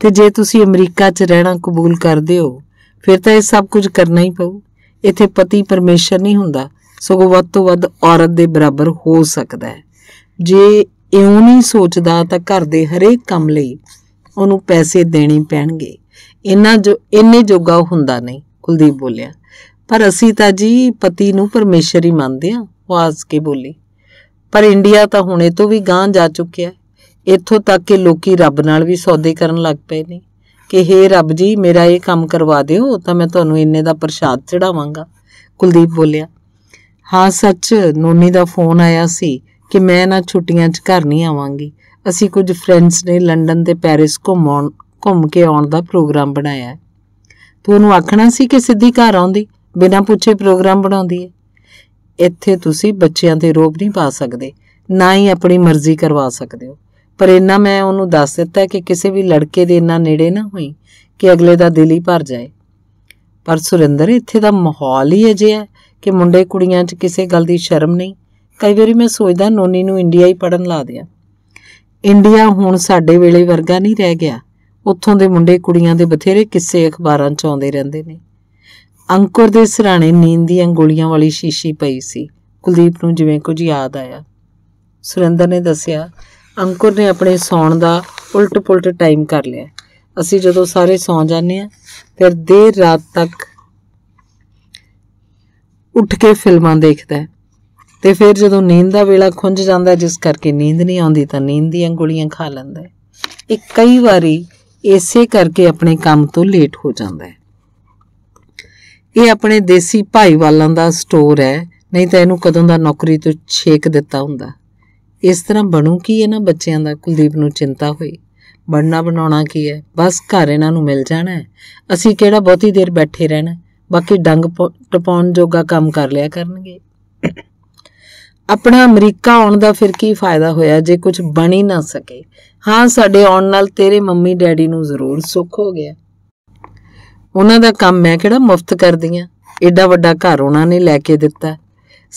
ਤੇ ਜੇ ਤੁਸੀਂ ਅਮਰੀਕਾ 'ਚ ਰਹਿਣਾ ਕਬੂਲ ਕਰਦੇ ਹੋ ਫਿਰ ਤਾਂ ਇਹ ਸਭ ਕੁਝ ਕਰਨਾ ਹੀ ਪਊ ਇੱਥੇ ਪਤੀ ਪਰਮੇਸ਼ਰ ਨਹੀਂ ਹੁੰਦਾ ਸਗੋਂ ਵੱਧ ਤੋਂ ਵੱਧ ਔਰਤ ਦੇ ਬਰਾਬਰ ਹੋ ਸਕਦਾ ਹੈ ਜੇ ਇਉਂ ਨਹੀਂ ਸੋਚਦਾ ਤਾਂ ਘਰ ਦੇ ਹਰੇਕ ਕੰਮ ਲਈ ਉਹਨੂੰ ਪੈਸੇ ਦੇਣੇ ਪੈਣਗੇ ਇੰਨਾ ਜੋ ਇੰਨੇ ਜੋਗਾ ਹੁੰਦਾ ਨਹੀਂ ਕੁਲਦੀਪ ਬੋਲਿਆ ਪਰ ਅਸੀਂ ਤਾਂ ਜੀ ਪਤੀ ਨੂੰ ਪਰਮੇਸ਼ਰ ਹੀ ਮੰਨਦੇ ਆ ਉਹ ਆਸ ਕੇ ਬੋਲੀ ਪਰ ਇੰਡੀਆ ਤਾਂ ਹੁਣੇ ਤੋਂ ਵੀ ਗਾਂ ਜਾ ਚੁੱਕਿਆ ਇੱਥੋਂ ਤੱਕ ਕਿ ਲੋਕੀ ਰੱਬ ਨਾਲ ਵੀ ਸੌਦੇ ਕਰਨ ਲੱਗ ਪਏ ਨੇ ਕਿ हे ਰੱਬ ਜੀ ਮੇਰਾ ਇਹ ਕੰਮ ਕਰਵਾ ਦਿਓ ਤਾਂ ਮੈਂ ਤੁਹਾਨੂੰ ਇੰਨੇ ਦਾ ਪ੍ਰਸ਼ਾਦ ਚੜਾਵਾਂਗਾ ਕੁਲਦੀਪ ਬੋਲਿਆ ਹਾਂ ਸੱਚ ਨੋਨੀ ਦਾ ਫੋਨ ਆਇਆ ਸੀ ਕਿ ਮੈਂ ਨਾ ਛੁੱਟੀਆਂ 'ਚ ਘਰ ਨਹੀਂ ਆਵਾਂਗੀ ਅਸੀਂ ਕੁਝ ਫਰੈਂਡਸ ਨੇ ਲੰਡਨ ਤੇ ਪੈਰਿਸ ਘੁੰਮਣ ਘੁੰਮ ਕੇ ਆਉਣ ਦਾ ਪ੍ਰੋਗਰਾਮ ਬਣਾਇਆ ਤੂੰ ਉਹਨੂੰ ਆਖਣਾ ਸੀ ਕਿ ਸਿੱਧੀ ਘਰ ਆਉਂਦੀ ਬਿਨਾਂ ਪੁੱਛੇ ਪ੍ਰੋਗਰਾਮ ਬਣਾਉਂਦੀ ਹੈ ਇੱਥੇ ਤੁਸੀਂ ਬੱਚਿਆਂ ਤੇ ਰੋਪ ਨਹੀਂ ਪਾ ਸਕਦੇ ਨਾ ਹੀ ਆਪਣੀ ਮਰਜ਼ੀ ਕਰਵਾ ਸਕਦੇ ਹੋ ਪਰ ਇੰਨਾ ਮੈਂ ਉਹਨੂੰ ਦੱਸ ਦਿੱਤਾ ਕਿ ਕਿਸੇ ਵੀ ਲੜਕੇ ਦੇ ਇੰਨਾ ਨੇੜੇ ਨਾ ਹੋਈ ਕਿ ਅਗਲੇ ਦਾ ਦਿਲ ਹੀ ਭਰ ਜਾਏ ਪਰ ਸੁਰਿੰਦਰ ਇੱਥੇ ਦਾ ਮਾਹੌਲ ਹੀ ਅਜਿਹਾ ਹੈ ਕਿ ਮੁੰਡੇ ਕੁੜੀਆਂ 'ਚ ਕਿਸੇ ਗੱਲ ਦੀ ਸ਼ਰਮ ਨਹੀਂ ਕਈ ਵਾਰੀ ਮੈਂ ਸੋਚਦਾ ਨੋਨੀ ਨੂੰ ਇੰਡੀਆ ਹੀ ਪੜਨ ਲਾ ਦਿਆਂ ਇੰਡੀਆ ਹੁਣ ਸਾਡੇ ਵੇਲੇ ਵਰਗਾ ਨਹੀਂ ਰਹਿ ਗਿਆ ਉੱਥੋਂ ਦੇ ਮੁੰਡੇ ਕੁੜੀਆਂ ਦੇ ਬਥੇਰੇ ਕਿੱਸੇ ਅਖਬਾਰਾਂ 'ਚ ਆਉਂਦੇ ਰਹਿੰਦੇ ਨੇ ਅੰਕੁਰ ਦੇ ਸਿਰਾਣੇ ਨੀਂਦ ਦੀਆਂ ਗੋਲੀਆਂ ਵਾਲੀ ਸ਼ੀਸ਼ੀ ਪਈ ਸੀ ਕੁਲਦੀਪ ਨੂੰ ਜਿਵੇਂ ਕੁਝ ਯਾਦ ਆਇਆ ਸੁਰਿੰਦਰ ਨੇ ਦੱਸਿਆ ਅੰਕੁਰ ਨੇ ਆਪਣੇ ਸੌਣ ਦਾ ਉਲਟ-ਪੁਲਟ ਟਾਈਮ ਕਰ ਲਿਆ ਅਸੀਂ ਜਦੋਂ ਸਾਰੇ ਸੌਂ ਜਾਂਦੇ ਆ ਫਿਰ ਦੇਰ ਰਾਤ ਤੱਕ ਉੱਠ ਕੇ ਫਿਲਮਾਂ ਦੇਖਦਾ ਹੈ ਤੇ ਫਿਰ ਜਦੋਂ ਨੀਂਦ ਦਾ ਵੇਲਾ ਖੁੰਝ ਜਾਂਦਾ ਜਿਸ ਕਰਕੇ ਨੀਂਦ ਨਹੀਂ ਆਉਂਦੀ ਤਾਂ ਨੀਂਦ ਦੀਆਂ ਗੋਲੀਆਂ ਖਾ ਲੈਂਦਾ ਹੈ ਇਹ ਕਈ ਵਾਰੀ ਇਸੇ ਕਰਕੇ ਆਪਣੇ ਕੰਮ ਤੋਂ ਲੇਟ ਹੋ ਜਾਂਦਾ ਹੈ ਇਹ ਆਪਣੇ ਦੇਸੀ ਭਾਈਵਾਲਾਂ ਦਾ ਸਟੋਰ ਹੈ ਨਹੀਂ ਤਾਂ ਇਹਨੂੰ ਕਦੋਂ ਦਾ ਨੌਕਰੀ ਤੋਂ ਛੇਕ ਦਿੱਤਾ ਹੁੰਦਾ ਇਸ ਤਰ੍ਹਾਂ ਬਣੂ ਕੀ ਇਹਨਾਂ ਬੱਚਿਆਂ ਦਾ ਕੁਲਦੀਪ ਨੂੰ ਚਿੰਤਾ ਹੋਈ ਬਣਨਾ ਬਣਾਉਣਾ ਕੀ ਹੈ ਬਸ ਘਰ ਇਹਨਾਂ ਨੂੰ ਮਿਲ ਜਾਣਾ ਹੈ ਅਸੀਂ ਕਿਹੜਾ ਬਹੁਤੀ ਦੇਰ ਬੈਠੇ ਰਹਿਣਾ ਬਾਕੀ ਡੰਗ ਟਪਾਉਣ ਜੋਗਾ ਕੰਮ ਕਰ ਲਿਆ ਕਰਨਗੇ ਆਪਣਾ ਅਮਰੀਕਾ ਆਉਣ ਦਾ ਫਿਰ ਕੀ ਫਾਇਦਾ ਹੋਇਆ ਜੇ ਕੁਝ ਬਣ ਹੀ ਨਾ ਸਕੇ ਹਾਂ ਸਾਡੇ ਆਉਣ ਨਾਲ ਤੇਰੇ ਮੰਮੀ ਡੈਡੀ ਨੂੰ ਜ਼ਰੂਰ ਸੁੱਖ ਹੋ ਗਿਆ ਉਹਨਾਂ ਦਾ ਕੰਮ ਮੈਂ ਕਿਹੜਾ ਮੁਫਤ ਕਰਦੀਆਂ ਆ ਐਡਾ ਵੱਡਾ ਘਰ ਉਹਨਾਂ ਨੇ ਲੈ ਕੇ ਦਿੱਤਾ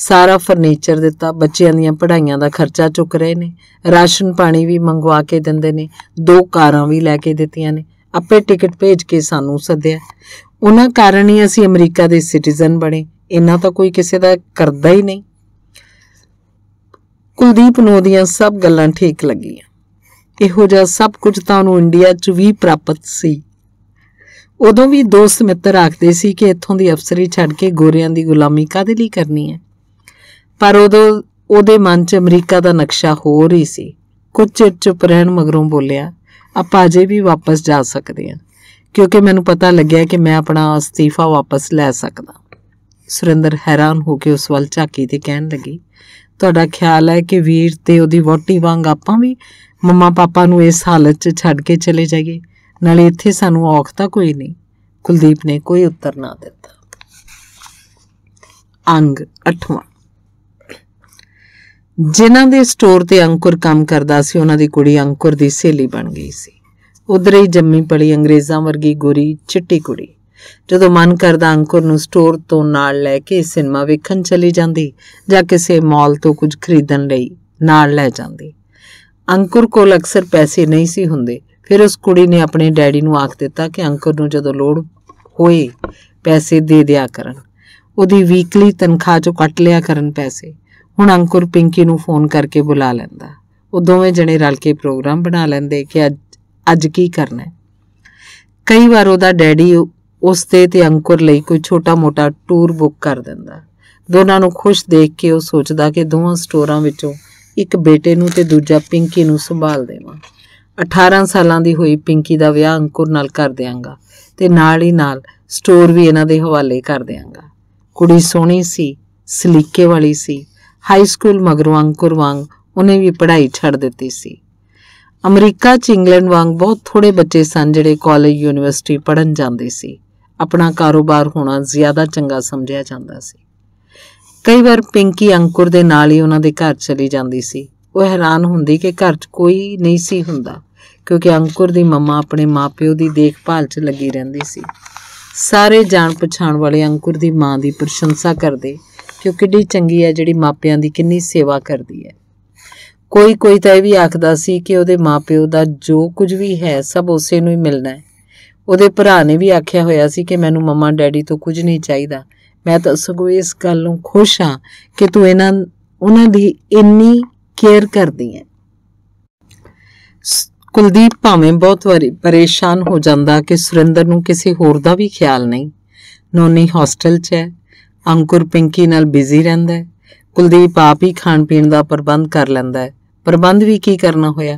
ਸਾਰਾ ਫਰਨੀਚਰ ਦਿੱਤਾ ਬੱਚਿਆਂ ਦੀਆਂ ਪੜ੍ਹਾਈਆਂ ਦਾ ਖਰਚਾ ਚੁੱਕ ਰਹੇ ਨੇ ਰਾਸ਼ਨ ਪਾਣੀ ਵੀ ਮੰਗਵਾ ਕੇ ਦਿੰਦੇ ਨੇ ਦੋ ਕਾਰਾਂ ਵੀ ਲੈ ਕੇ ਦਿੱਤੀਆਂ ਨੇ ਆਪੇ ਟਿਕਟ ਭੇਜ ਕੇ ਸਾਨੂੰ ਸੱਦਿਆ ਉਹਨਾਂ ਕਾਰਨ ਹੀ ਅਸੀਂ ਅਮਰੀਕਾ ਦੇ ਸਿਟੀਜ਼ਨ ਬਣੇ ਇਹਨਾਂ ਤਾਂ ਕੋਈ ਕਿਸੇ ਦਾ ਕਰਦਾ ਹੀ ਨਹੀਂ ਕੁਲਦੀਪ ਨੂੰ ਉਹਦੀਆਂ ਸਭ ਗੱਲਾਂ ਠੀਕ ਲੱਗੀਆਂ ਇਹੋ ਜਿਹਾ ਸਭ ਕੁਝ ਤਾਂ ਉਹਨੂੰ ਇੰਡੀਆ 'ਚ ਵੀ ਪ੍ਰਾਪਤ ਸੀ ਉਦੋਂ ਵੀ ਦੋਸਤ ਮਿੱਤਰ ਆਖਦੇ ਸੀ ਕਿ ਇੱਥੋਂ ਦੀ ਅਫਸਰੀ ਛੱਡ ਕੇ ਗੋਰਿਆਂ ਦੀ ਗੁਲਾਮੀ ਕਾਦੇ ਲਈ ਕਰਨੀ ਹੈ ਪਰ ਉਦੋਂ ਉਹਦੇ ਮਨ 'ਚ ਅਮਰੀਕਾ ਦਾ ਨਕਸ਼ਾ ਹੋਰ ਹੀ ਸੀ ਕੁਝ ਚਿਰ ਚੁੱਪ ਰਹਿਣ ਮਗਰੋਂ ਬੋਲਿਆ ਆਪਾਂ ਅਜੇ ਵੀ ਵਾਪਸ ਜਾ ਸਕਦੇ ਹਾਂ ਕਿਉਂਕਿ ਮੈਨੂੰ ਪਤਾ ਲੱਗਿਆ ਕਿ ਮੈਂ ਆਪਣਾ ਅਸਤੀਫਾ ਵਾਪਸ ਲੈ ਸਕਦਾ ਸੁਰਿੰਦਰ ਹੈਰਾਨ ਹੋ ਕੇ ਉਸ ਵੱਲ ਝਾਕੀ ਤੇ ਕਹਿਣ ਲੱਗੀ ਤੁਹਾਡਾ ਖਿਆਲ ਹੈ ਕਿ ਵੀਰ ਤੇ ਉਹਦੀ ਵੋਟੀ ਵਾਂਗ ਆਪਾਂ ਵੀ ਮੰਮਾ ਪਾਪਾ ਨੂੰ ਇਸ ਹਾਲਤ 'ਚ ਛੱਡ ਕੇ ਚਲੇ ਜਾਈਏ ਨਾਲੇ ਇੱਥੇ ਸਾਨੂੰ ਔਖ ਤਾਂ ਕੋਈ ਨਹੀਂ ਕੁਲਦੀਪ ਨੇ ਕੋਈ ਉੱਤਰ ਨਾ ਦਿੱਤਾ ਅੰਗ 8ਵਾਂ ਜਿਨ੍ਹਾਂ ਦੇ ਸਟੋਰ ਤੇ ਅੰਕੁਰ ਕੰਮ ਕਰਦਾ ਸੀ ਉਹਨਾਂ ਦੀ ਕੁੜੀ ਅੰਕੁਰ ਦੀ ਸਹੇਲੀ ਬਣ ਗਈ ਸੀ ਉਧਰ ਹੀ ਜੰਮੀ ਪਲੀ ਅੰਗਰੇਜ਼ਾਂ ਵਰਗੀ ਗੋਰੀ ਚਿੱਟੀ ਕੁੜੀ ਜਦੋਂ ਮਨ ਕਰਦਾ ਅੰਕੁਰ ਨੂੰ ਸਟੋਰ ਤੋਂ ਨਾਲ ਲੈ ਕੇ ਸਿਨੇਮਾ ਵੇਖਣ ਚਲੀ ਜਾਂਦੀ ਜਾਂ ਕਿਸੇ ਮਾਲ ਤੋਂ ਕੁਝ ਖਰੀਦਣ ਲਈ ਨਾਲ ਲੈ ਜਾਂਦੀ ਅੰਕੁਰ ਕੋਲ ਅਕਸਰ ਪੈਸੇ ਨਹੀਂ ਸੀ ਹੁੰਦੇ ਫਿਰ ਉਸ ਕੁੜੀ ਨੇ ਆਪਣੇ ਡੈਡੀ ਨੂੰ ਆਖ ਦਿੱਤਾ ਕਿ ਅੰਕੁਰ ਨੂੰ ਜਦੋਂ ਲੋੜ ਹੋਏ ਪੈਸੇ ਦੇ ਦਿਆ ਕਰਨ ਉਹਦੀ ਵੀਕਲੀ ਤਨਖਾਹ ਚੋਂ ਕੱਟ ਲਿਆ ਕਰਨ ਪੈਸੇ ਹੁਣ ਅੰਕੁਰ ਪਿੰਕੀ ਨੂੰ ਫੋਨ ਕਰਕੇ ਬੁਲਾ ਲੈਂਦਾ ਉਹ ਦੋਵੇਂ ਜਣੇ ਰਲ ਕੇ ਪ੍ਰੋਗਰਾਮ ਬਣਾ ਲੈਂਦੇ ਕਿ ਅੱਜ ਅੱਜ ਕੀ ਕਰਨਾ ਹੈ ਕਈ ਵਾਰ ਉਹਦਾ ਡੈਡੀ ਉਸ ਤੇ ਤੇ ਅੰਕੁਰ ਲਈ ਕੋਈ ਛੋਟਾ-ਮੋਟਾ ਟੂਰ ਬੁੱਕ ਕਰ ਦਿੰਦਾ ਦੋਨਾਂ ਨੂੰ ਖੁਸ਼ ਦੇਖ ਕੇ ਉਹ ਸੋਚਦਾ ਕਿ ਦੋਹਾਂ ਸਟੋਰਾਂ ਵਿੱਚੋਂ ਇੱਕ ਬੇਟੇ ਨੂੰ ਤੇ ਦੂਜਾ ਪਿੰਕੀ ਨੂੰ ਸੰਭਾਲ ਦੇਵਾਂ 18 ਸਾਲਾਂ ਦੀ ਹੋਈ ਪਿੰਕੀ ਦਾ ਵਿਆਹ ਅੰਕੁਰ ਨਾਲ ਕਰ ਦਿਆਂਗਾ ਤੇ ਨਾਲ ਹੀ ਨਾਲ ਸਟੋਰ ਵੀ ਇਹਨਾਂ ਦੇ ਹਵਾਲੇ ਕਰ ਦਿਆਂਗਾ ਕੁੜੀ ਸੋਹਣੀ ਸੀ ਸਲੀਕੇ ਵਾਲੀ ਸੀ ਹਾਈ ਸਕੂਲ ਮਗਰੋਂ ਅੰਕੁਰ ਵਾਂਗ ਉਹਨੇ ਵੀ ਪੜ੍ਹਾਈ ਛੱਡ ਦਿੱਤੀ ਸੀ ਅਮਰੀਕਾ ਚ ਇੰਗਲੈਂਡ ਵਾਂਗ ਬਹੁਤ ਥੋੜੇ ਬੱਚੇ ਸਨ ਜਿਹੜੇ ਕਾਲਜ ਯੂਨੀਵਰਸਿਟੀ ਪੜ੍ਹਨ ਜਾਂਦੇ ਸੀ ਆਪਣਾ ਕਾਰੋਬਾਰ ਹੋਣਾ ਜ਼ਿਆਦਾ ਚੰਗਾ ਸਮਝਿਆ ਜਾਂਦਾ ਸੀ ਕਈ ਵਾਰ ਪਿੰਕੀ ਅੰਕੁਰ ਦੇ ਨਾਲ ਹੀ ਉਹਨਾਂ ਦੇ ਘਰ ਚਲੀ ਜਾਂਦੀ ਸੀ ਉਹ ਹੈਰਾਨ ਹੁੰਦੀ ਕਿ ਘਰ 'ਚ ਕੋਈ ਨਹੀਂ ਸੀ ਹੁੰਦਾ ਕਿਉਂਕਿ ਅੰਕੁਰ ਦੀ ਮੰਮਾ ਆਪਣੇ ਮਾਪਿਓ ਦੀ ਦੇਖਭਾਲ 'ਚ ਲੱਗੀ ਰਹਿੰਦੀ ਸੀ ਸਾਰੇ ਜਾਣ ਪਛਾਣ ਵਾਲੇ ਅੰਕੁਰ ਦੀ ਮਾਂ ਦੀ ਪ੍ਰਸ਼ੰਸਾ ਕਰਦੇ ਕਿ ਉਹ ਚੰਗੀ ਹੈ ਜਿਹੜੀ ਮਾਪਿਆਂ ਦੀ ਕਿੰਨੀ ਸੇਵਾ ਕਰਦੀ ਹੈ ਕੋਈ ਕੋਈ ਤਾਂ ਇਹ ਵੀ ਆਖਦਾ ਸੀ ਕਿ ਉਹਦੇ ਮਾਪਿਓ ਦਾ ਜੋ ਕੁਝ ਵੀ ਹੈ ਸਭ ਉਸੇ ਨੂੰ ਹੀ ਮਿਲਣਾ ਹੈ ਉਹਦੇ ਭਰਾ ਨੇ ਵੀ ਆਖਿਆ ਹੋਇਆ ਸੀ ਕਿ ਮੈਨੂੰ ਮਮਾ ਡੈਡੀ ਤੋਂ ਕੁਝ ਨਹੀਂ ਚਾਹੀਦਾ ਮੈਂ ਤਾਂ ਸਗੋਂ ਇਸ ਗੱਲ ਨੂੰ ਖੁਸ਼ ਹਾਂ ਕਿ ਤੂੰ ਇਹਨਾਂ ਉਹਨਾਂ ਦੀ ਇੰਨੀ ਕੇਅਰ ਕਰਦੀ ਹੈ ਕੁਲਦੀਪ ਭਾਵੇਂ ਬਹੁਤ ਵਾਰੀ ਪਰੇਸ਼ਾਨ ਹੋ ਜਾਂਦਾ ਕਿ ਸੁਰਿੰਦਰ ਨੂੰ ਕਿਸੇ ਹੋਰ ਦਾ ਵੀ ਖਿਆਲ ਨਹੀਂ ਨੋਨੀ ਹੌਸਟਲ 'ਚ ਹੈ ਅੰਕੁਰ ਪਿੰਕੀ ਨਾਲ ਬਿਜ਼ੀ ਰਹਿੰਦਾ ਹੈ ਕੁਲਦੀਪ ਆਪ ਹੀ ਖਾਣ ਪੀਣ ਦਾ ਪ੍ਰਬੰਧ ਕਰ ਲੈਂਦਾ ਹੈ ਪ੍ਰਬੰਧ ਵੀ ਕੀ ਕਰਨਾ ਹੋਇਆ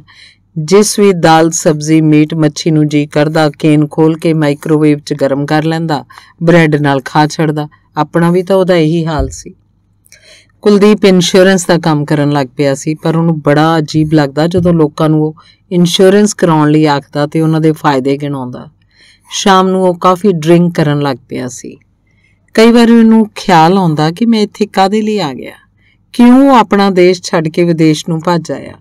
ਜਿਸ ਵੀ ਦਾਲ ਸਬਜ਼ੀ ਮੀਟ ਮੱਛੀ ਨੂੰ ਜੀ ਕਰਦਾ ਕੇਨ ਖੋਲ ਕੇ ਮਾਈਕ੍ਰੋਵੇਵ 'ਚ ਗਰਮ ਕਰ ਲੈਂਦਾ ਬ੍ਰੈਡ ਨਾਲ ਖਾ ਛੜਦਾ ਆਪਣਾ ਵੀ ਤਾਂ ਉਹਦਾ ਇਹੀ ਹਾਲ ਸੀ ਕੁਲਦੀਪ ਇੰਸ਼ੋਰੈਂਸ ਦਾ ਕੰਮ ਕਰਨ ਲੱਗ ਪਿਆ ਸੀ ਪਰ ਉਹਨੂੰ ਬੜਾ ਅਜੀਬ ਲੱਗਦਾ ਜਦੋਂ ਲੋਕਾਂ ਨੂੰ ਉਹ ਇੰਸ਼ੋਰੈਂਸ ਕਰਾਉਣ ਲਈ ਆਖਦਾ ਤੇ ਉਹਨਾਂ ਦੇ ਫਾਇਦੇ ਗਿਣਾਉਂਦਾ ਸ਼ਾਮ ਨੂੰ ਉਹ ਕਾਫੀ ਡਰਿੰਕ ਕਰਨ ਲੱਗ ਪਿਆ ਸੀ ਕਈ ਵਾਰ ਉਹਨੂੰ ਖਿਆਲ ਆਉਂਦਾ ਕਿ ਮੈਂ ਇੱਥੇ ਕਾਦੇ ਲਈ ਆ ਗਿਆ ਕਿਉਂ ਆਪਣਾ ਦੇਸ਼ ਛੱਡ ਕੇ ਵਿਦੇਸ਼ ਨੂੰ ਭੱਜ ਆਇਆ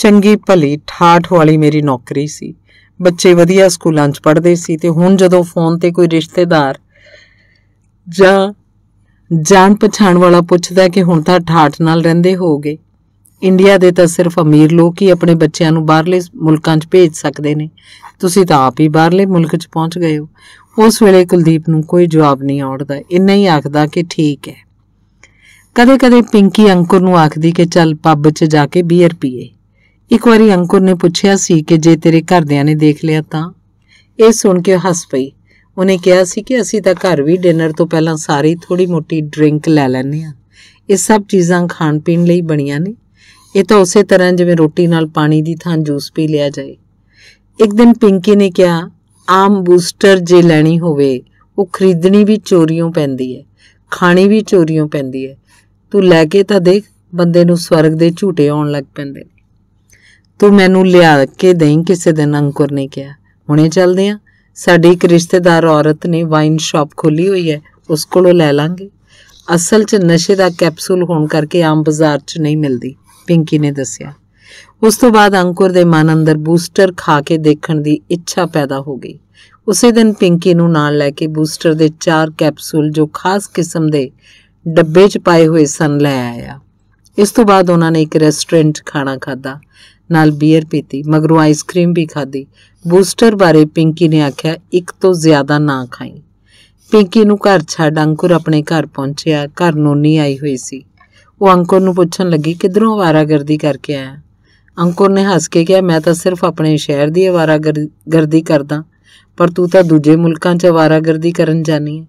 ਚੰਗੀ ਭਲੀ ਠਾਠ ਵਾਲੀ ਮੇਰੀ ਨੌਕਰੀ ਸੀ ਬੱਚੇ ਵਧੀਆ ਸਕੂਲਾਂ 'ਚ ਪੜ੍ਹਦੇ ਸੀ ਤੇ ਹੁਣ ਜਦੋਂ ਫੋਨ ਤੇ ਕੋਈ ਰਿਸ਼ਤੇਦਾਰ ਜਾਂ ਜਾਣ ਪਛਾਣ ਵਾਲਾ ਪੁੱਛਦਾ ਕਿ ਹੁਣ ਤਾਂ ਠਾਠ ਨਾਲ ਰਹਿੰਦੇ ਹੋਗੇ ਇੰਡੀਆ ਦੇ ਤਾਂ ਸਿਰਫ ਅਮੀਰ ਲੋਕ ਹੀ ਆਪਣੇ ਬੱਚਿਆਂ ਨੂੰ ਬਾਹਰਲੇ ਮੁਲਕਾਂ 'ਚ ਭੇਜ ਸਕਦੇ ਨੇ ਤੁਸੀਂ ਤਾਂ ਆਪ ਹੀ ਬਾਹਰਲੇ ਮੁਲਕ 'ਚ ਪਹੁੰਚ ਗਏ ਹੋ ਉਸ ਵੇਲੇ ਕੁਲਦੀਪ ਨੂੰ ਕੋਈ ਜਵਾਬ ਨਹੀਂ ਆਉਂਦਾ ਇੰਨਾ ਹੀ ਆਖਦਾ ਕਿ ਠੀਕ ਹੈ ਕਦੇ-ਕਦੇ ਪਿੰਕੀ ਅੰਕੁਰ ਨੂੰ ਆਖਦੀ ਕਿ ਚੱਲ ਪੱਬ 'ਚ ਜਾ ਕੇ ਬੀਅਰ ਪੀਏ ਇੱਕ ਵਾਰੀ ਅੰਕੁਰ ਨੇ ਪੁੱਛਿਆ ਸੀ ਕਿ ਜੇ ਤੇਰੇ ਘਰਦਿਆਂ ਨੇ ਦੇਖ ਲਿਆ ਤਾਂ ਇਹ ਸੁਣ ਕੇ ਹੱਸ ਪਈ ਉਹਨੇ ਕਿਹਾ ਸੀ ਕਿ ਅਸੀਂ ਤਾਂ ਘਰ ਵੀ ਡਿਨਰ ਤੋਂ ਪਹਿਲਾਂ ਸਾਰੀ ਥੋੜੀ ਮੋਟੀ ਡਰਿੰਕ ਲੈ ਲੈਂਦੇ ਆ ਇਹ ਸਭ ਚੀਜ਼ਾਂ ਖਾਣ ਪੀਣ ਲਈ ਬਣੀਆਂ ਨੇ ਇਹ ਤਾਂ ਉਸੇ ਤਰ੍ਹਾਂ ਜਿਵੇਂ ਰੋਟੀ ਨਾਲ ਪਾਣੀ ਦੀ ਥਾਂ ਜੂਸ ਪੀ ਲਿਆ ਜਾਏ ਇੱਕ ਦਿਨ ਪਿੰਕੀ ਨੇ ਕਿਹਾ ਆਮ ਬੂਸਟਰ ਜੇ ਲੈਣੀ ਹੋਵੇ ਉਹ ਖਰੀਦਣੀ ਵੀ ਚੋਰੀਓਂ ਪੈਂਦੀ ਹੈ ਖਾਣੀ ਵੀ ਚੋਰੀਓਂ ਪੈਂਦੀ ਹੈ ਤੂੰ ਲੈ ਕੇ ਤਾਂ ਦੇਖ ਬੰਦੇ ਨੂੰ ਸਵਰਗ ਦੇ ਝੂਟੇ ਆਉਣ ਲੱਗ ਪੈਂਦੇ ਨੇ ਤੂੰ ਮੈਨੂੰ ਲਿਆ ਕੇ ਦੇਈਂ ਕਿਸੇ ਦਿਨ ਅੰਕੁਰ ਨੇ ਕਿਹਾ ਹੁਣੇ ਚੱਲਦੇ ਆ ਸਾਡੀ ਇੱਕ ਰਿਸ਼ਤੇਦਾਰ ਔਰਤ ਨੇ ਵਾਈਨ ਸ਼ਾਪ ਖੋਲੀ ਹੋਈ ਹੈ ਉਸ ਕੋਲੋਂ ਲੈ ਲਾਂਗੇ ਅਸਲ 'ਚ ਨਸ਼ੇ ਦਾ ਕੈਪਸੂਲ ਹੋਣ ਕਰਕੇ ਆਮ ਬਾਜ਼ਾਰ 'ਚ ਨਹੀਂ ਮਿਲਦੀ ਪਿੰਕੀ ਨੇ ਦੱਸਿਆ ਉਸ ਤੋਂ ਬਾਅਦ ਅੰਕੁਰ ਦੇ ਮਨ ਅੰਦਰ ਬੂਸਟਰ ਖਾ ਕੇ ਦੇਖਣ ਦੀ ਇੱਛਾ ਪੈਦਾ ਹੋ ਗਈ ਉਸੇ ਦਿਨ ਪਿੰਕੀ ਨੂੰ ਨਾਲ ਲੈ ਕੇ ਬੂਸਟਰ ਦੇ 4 ਕੈਪਸੂਲ ਜੋ ਖਾਸ ਕਿਸਮ ਦੇ ਡੱਬੇ 'ਚ ਪਾਏ ਹੋਏ ਸਨ ਲੈ ਆਇਆ ਇਸ ਤੋਂ ਬਾਅਦ ਉਹਨਾਂ ਨੇ ਇੱਕ ਰੈਸਟੋਰੈਂਟ ਖਾਣਾ ਖਾਦਾ ਨਾਲ ਬੀਅਰ ਪੀਤੀ ਮਗਰੋਂ ਆਈਸਕ੍ਰੀਮ ਵੀ ਖਾਧੀ ਬੂਸਟਰ ਬਾਰੇ ਪਿੰਕੀ ਨੇ ਆਖਿਆ ਇੱਕ ਤੋਂ ਜ਼ਿਆਦਾ ਨਾ ਖਾਈ ਪਿੰਕੀ ਨੂੰ ਘਰ ਛੱਡ ਅੰਕੁਰ ਆਪਣੇ ਘਰ ਪਹੁੰਚਿਆ ਘਰ ਨੋਨੀ ਆਈ ਹੋਈ ਸੀ ਉਹ ਅੰਕੁਰ ਨੂੰ ਪੁੱਛਣ ਲੱਗੀ ਕਿਧਰੋਂ ਆਵਾਰਾਗਰਦੀ ਕਰਕੇ ਆਇਆ ਅੰਕੁਰ ਨੇ ਹੱਸ ਕੇ ਕਿਹਾ ਮੈਂ ਤਾਂ ਸਿਰਫ ਆਪਣੇ ਸ਼ਹਿਰ ਦੀ ਆਵਾਰਾਗਰਦੀ ਕਰਦਾ ਪਰ ਤੂੰ ਤਾਂ ਦੂਜੇ ਮੁਲਕਾਂ 'ਚ ਆਵਾਰਾਗਰਦੀ ਕਰਨ ਜਾਣੀ ਹੈ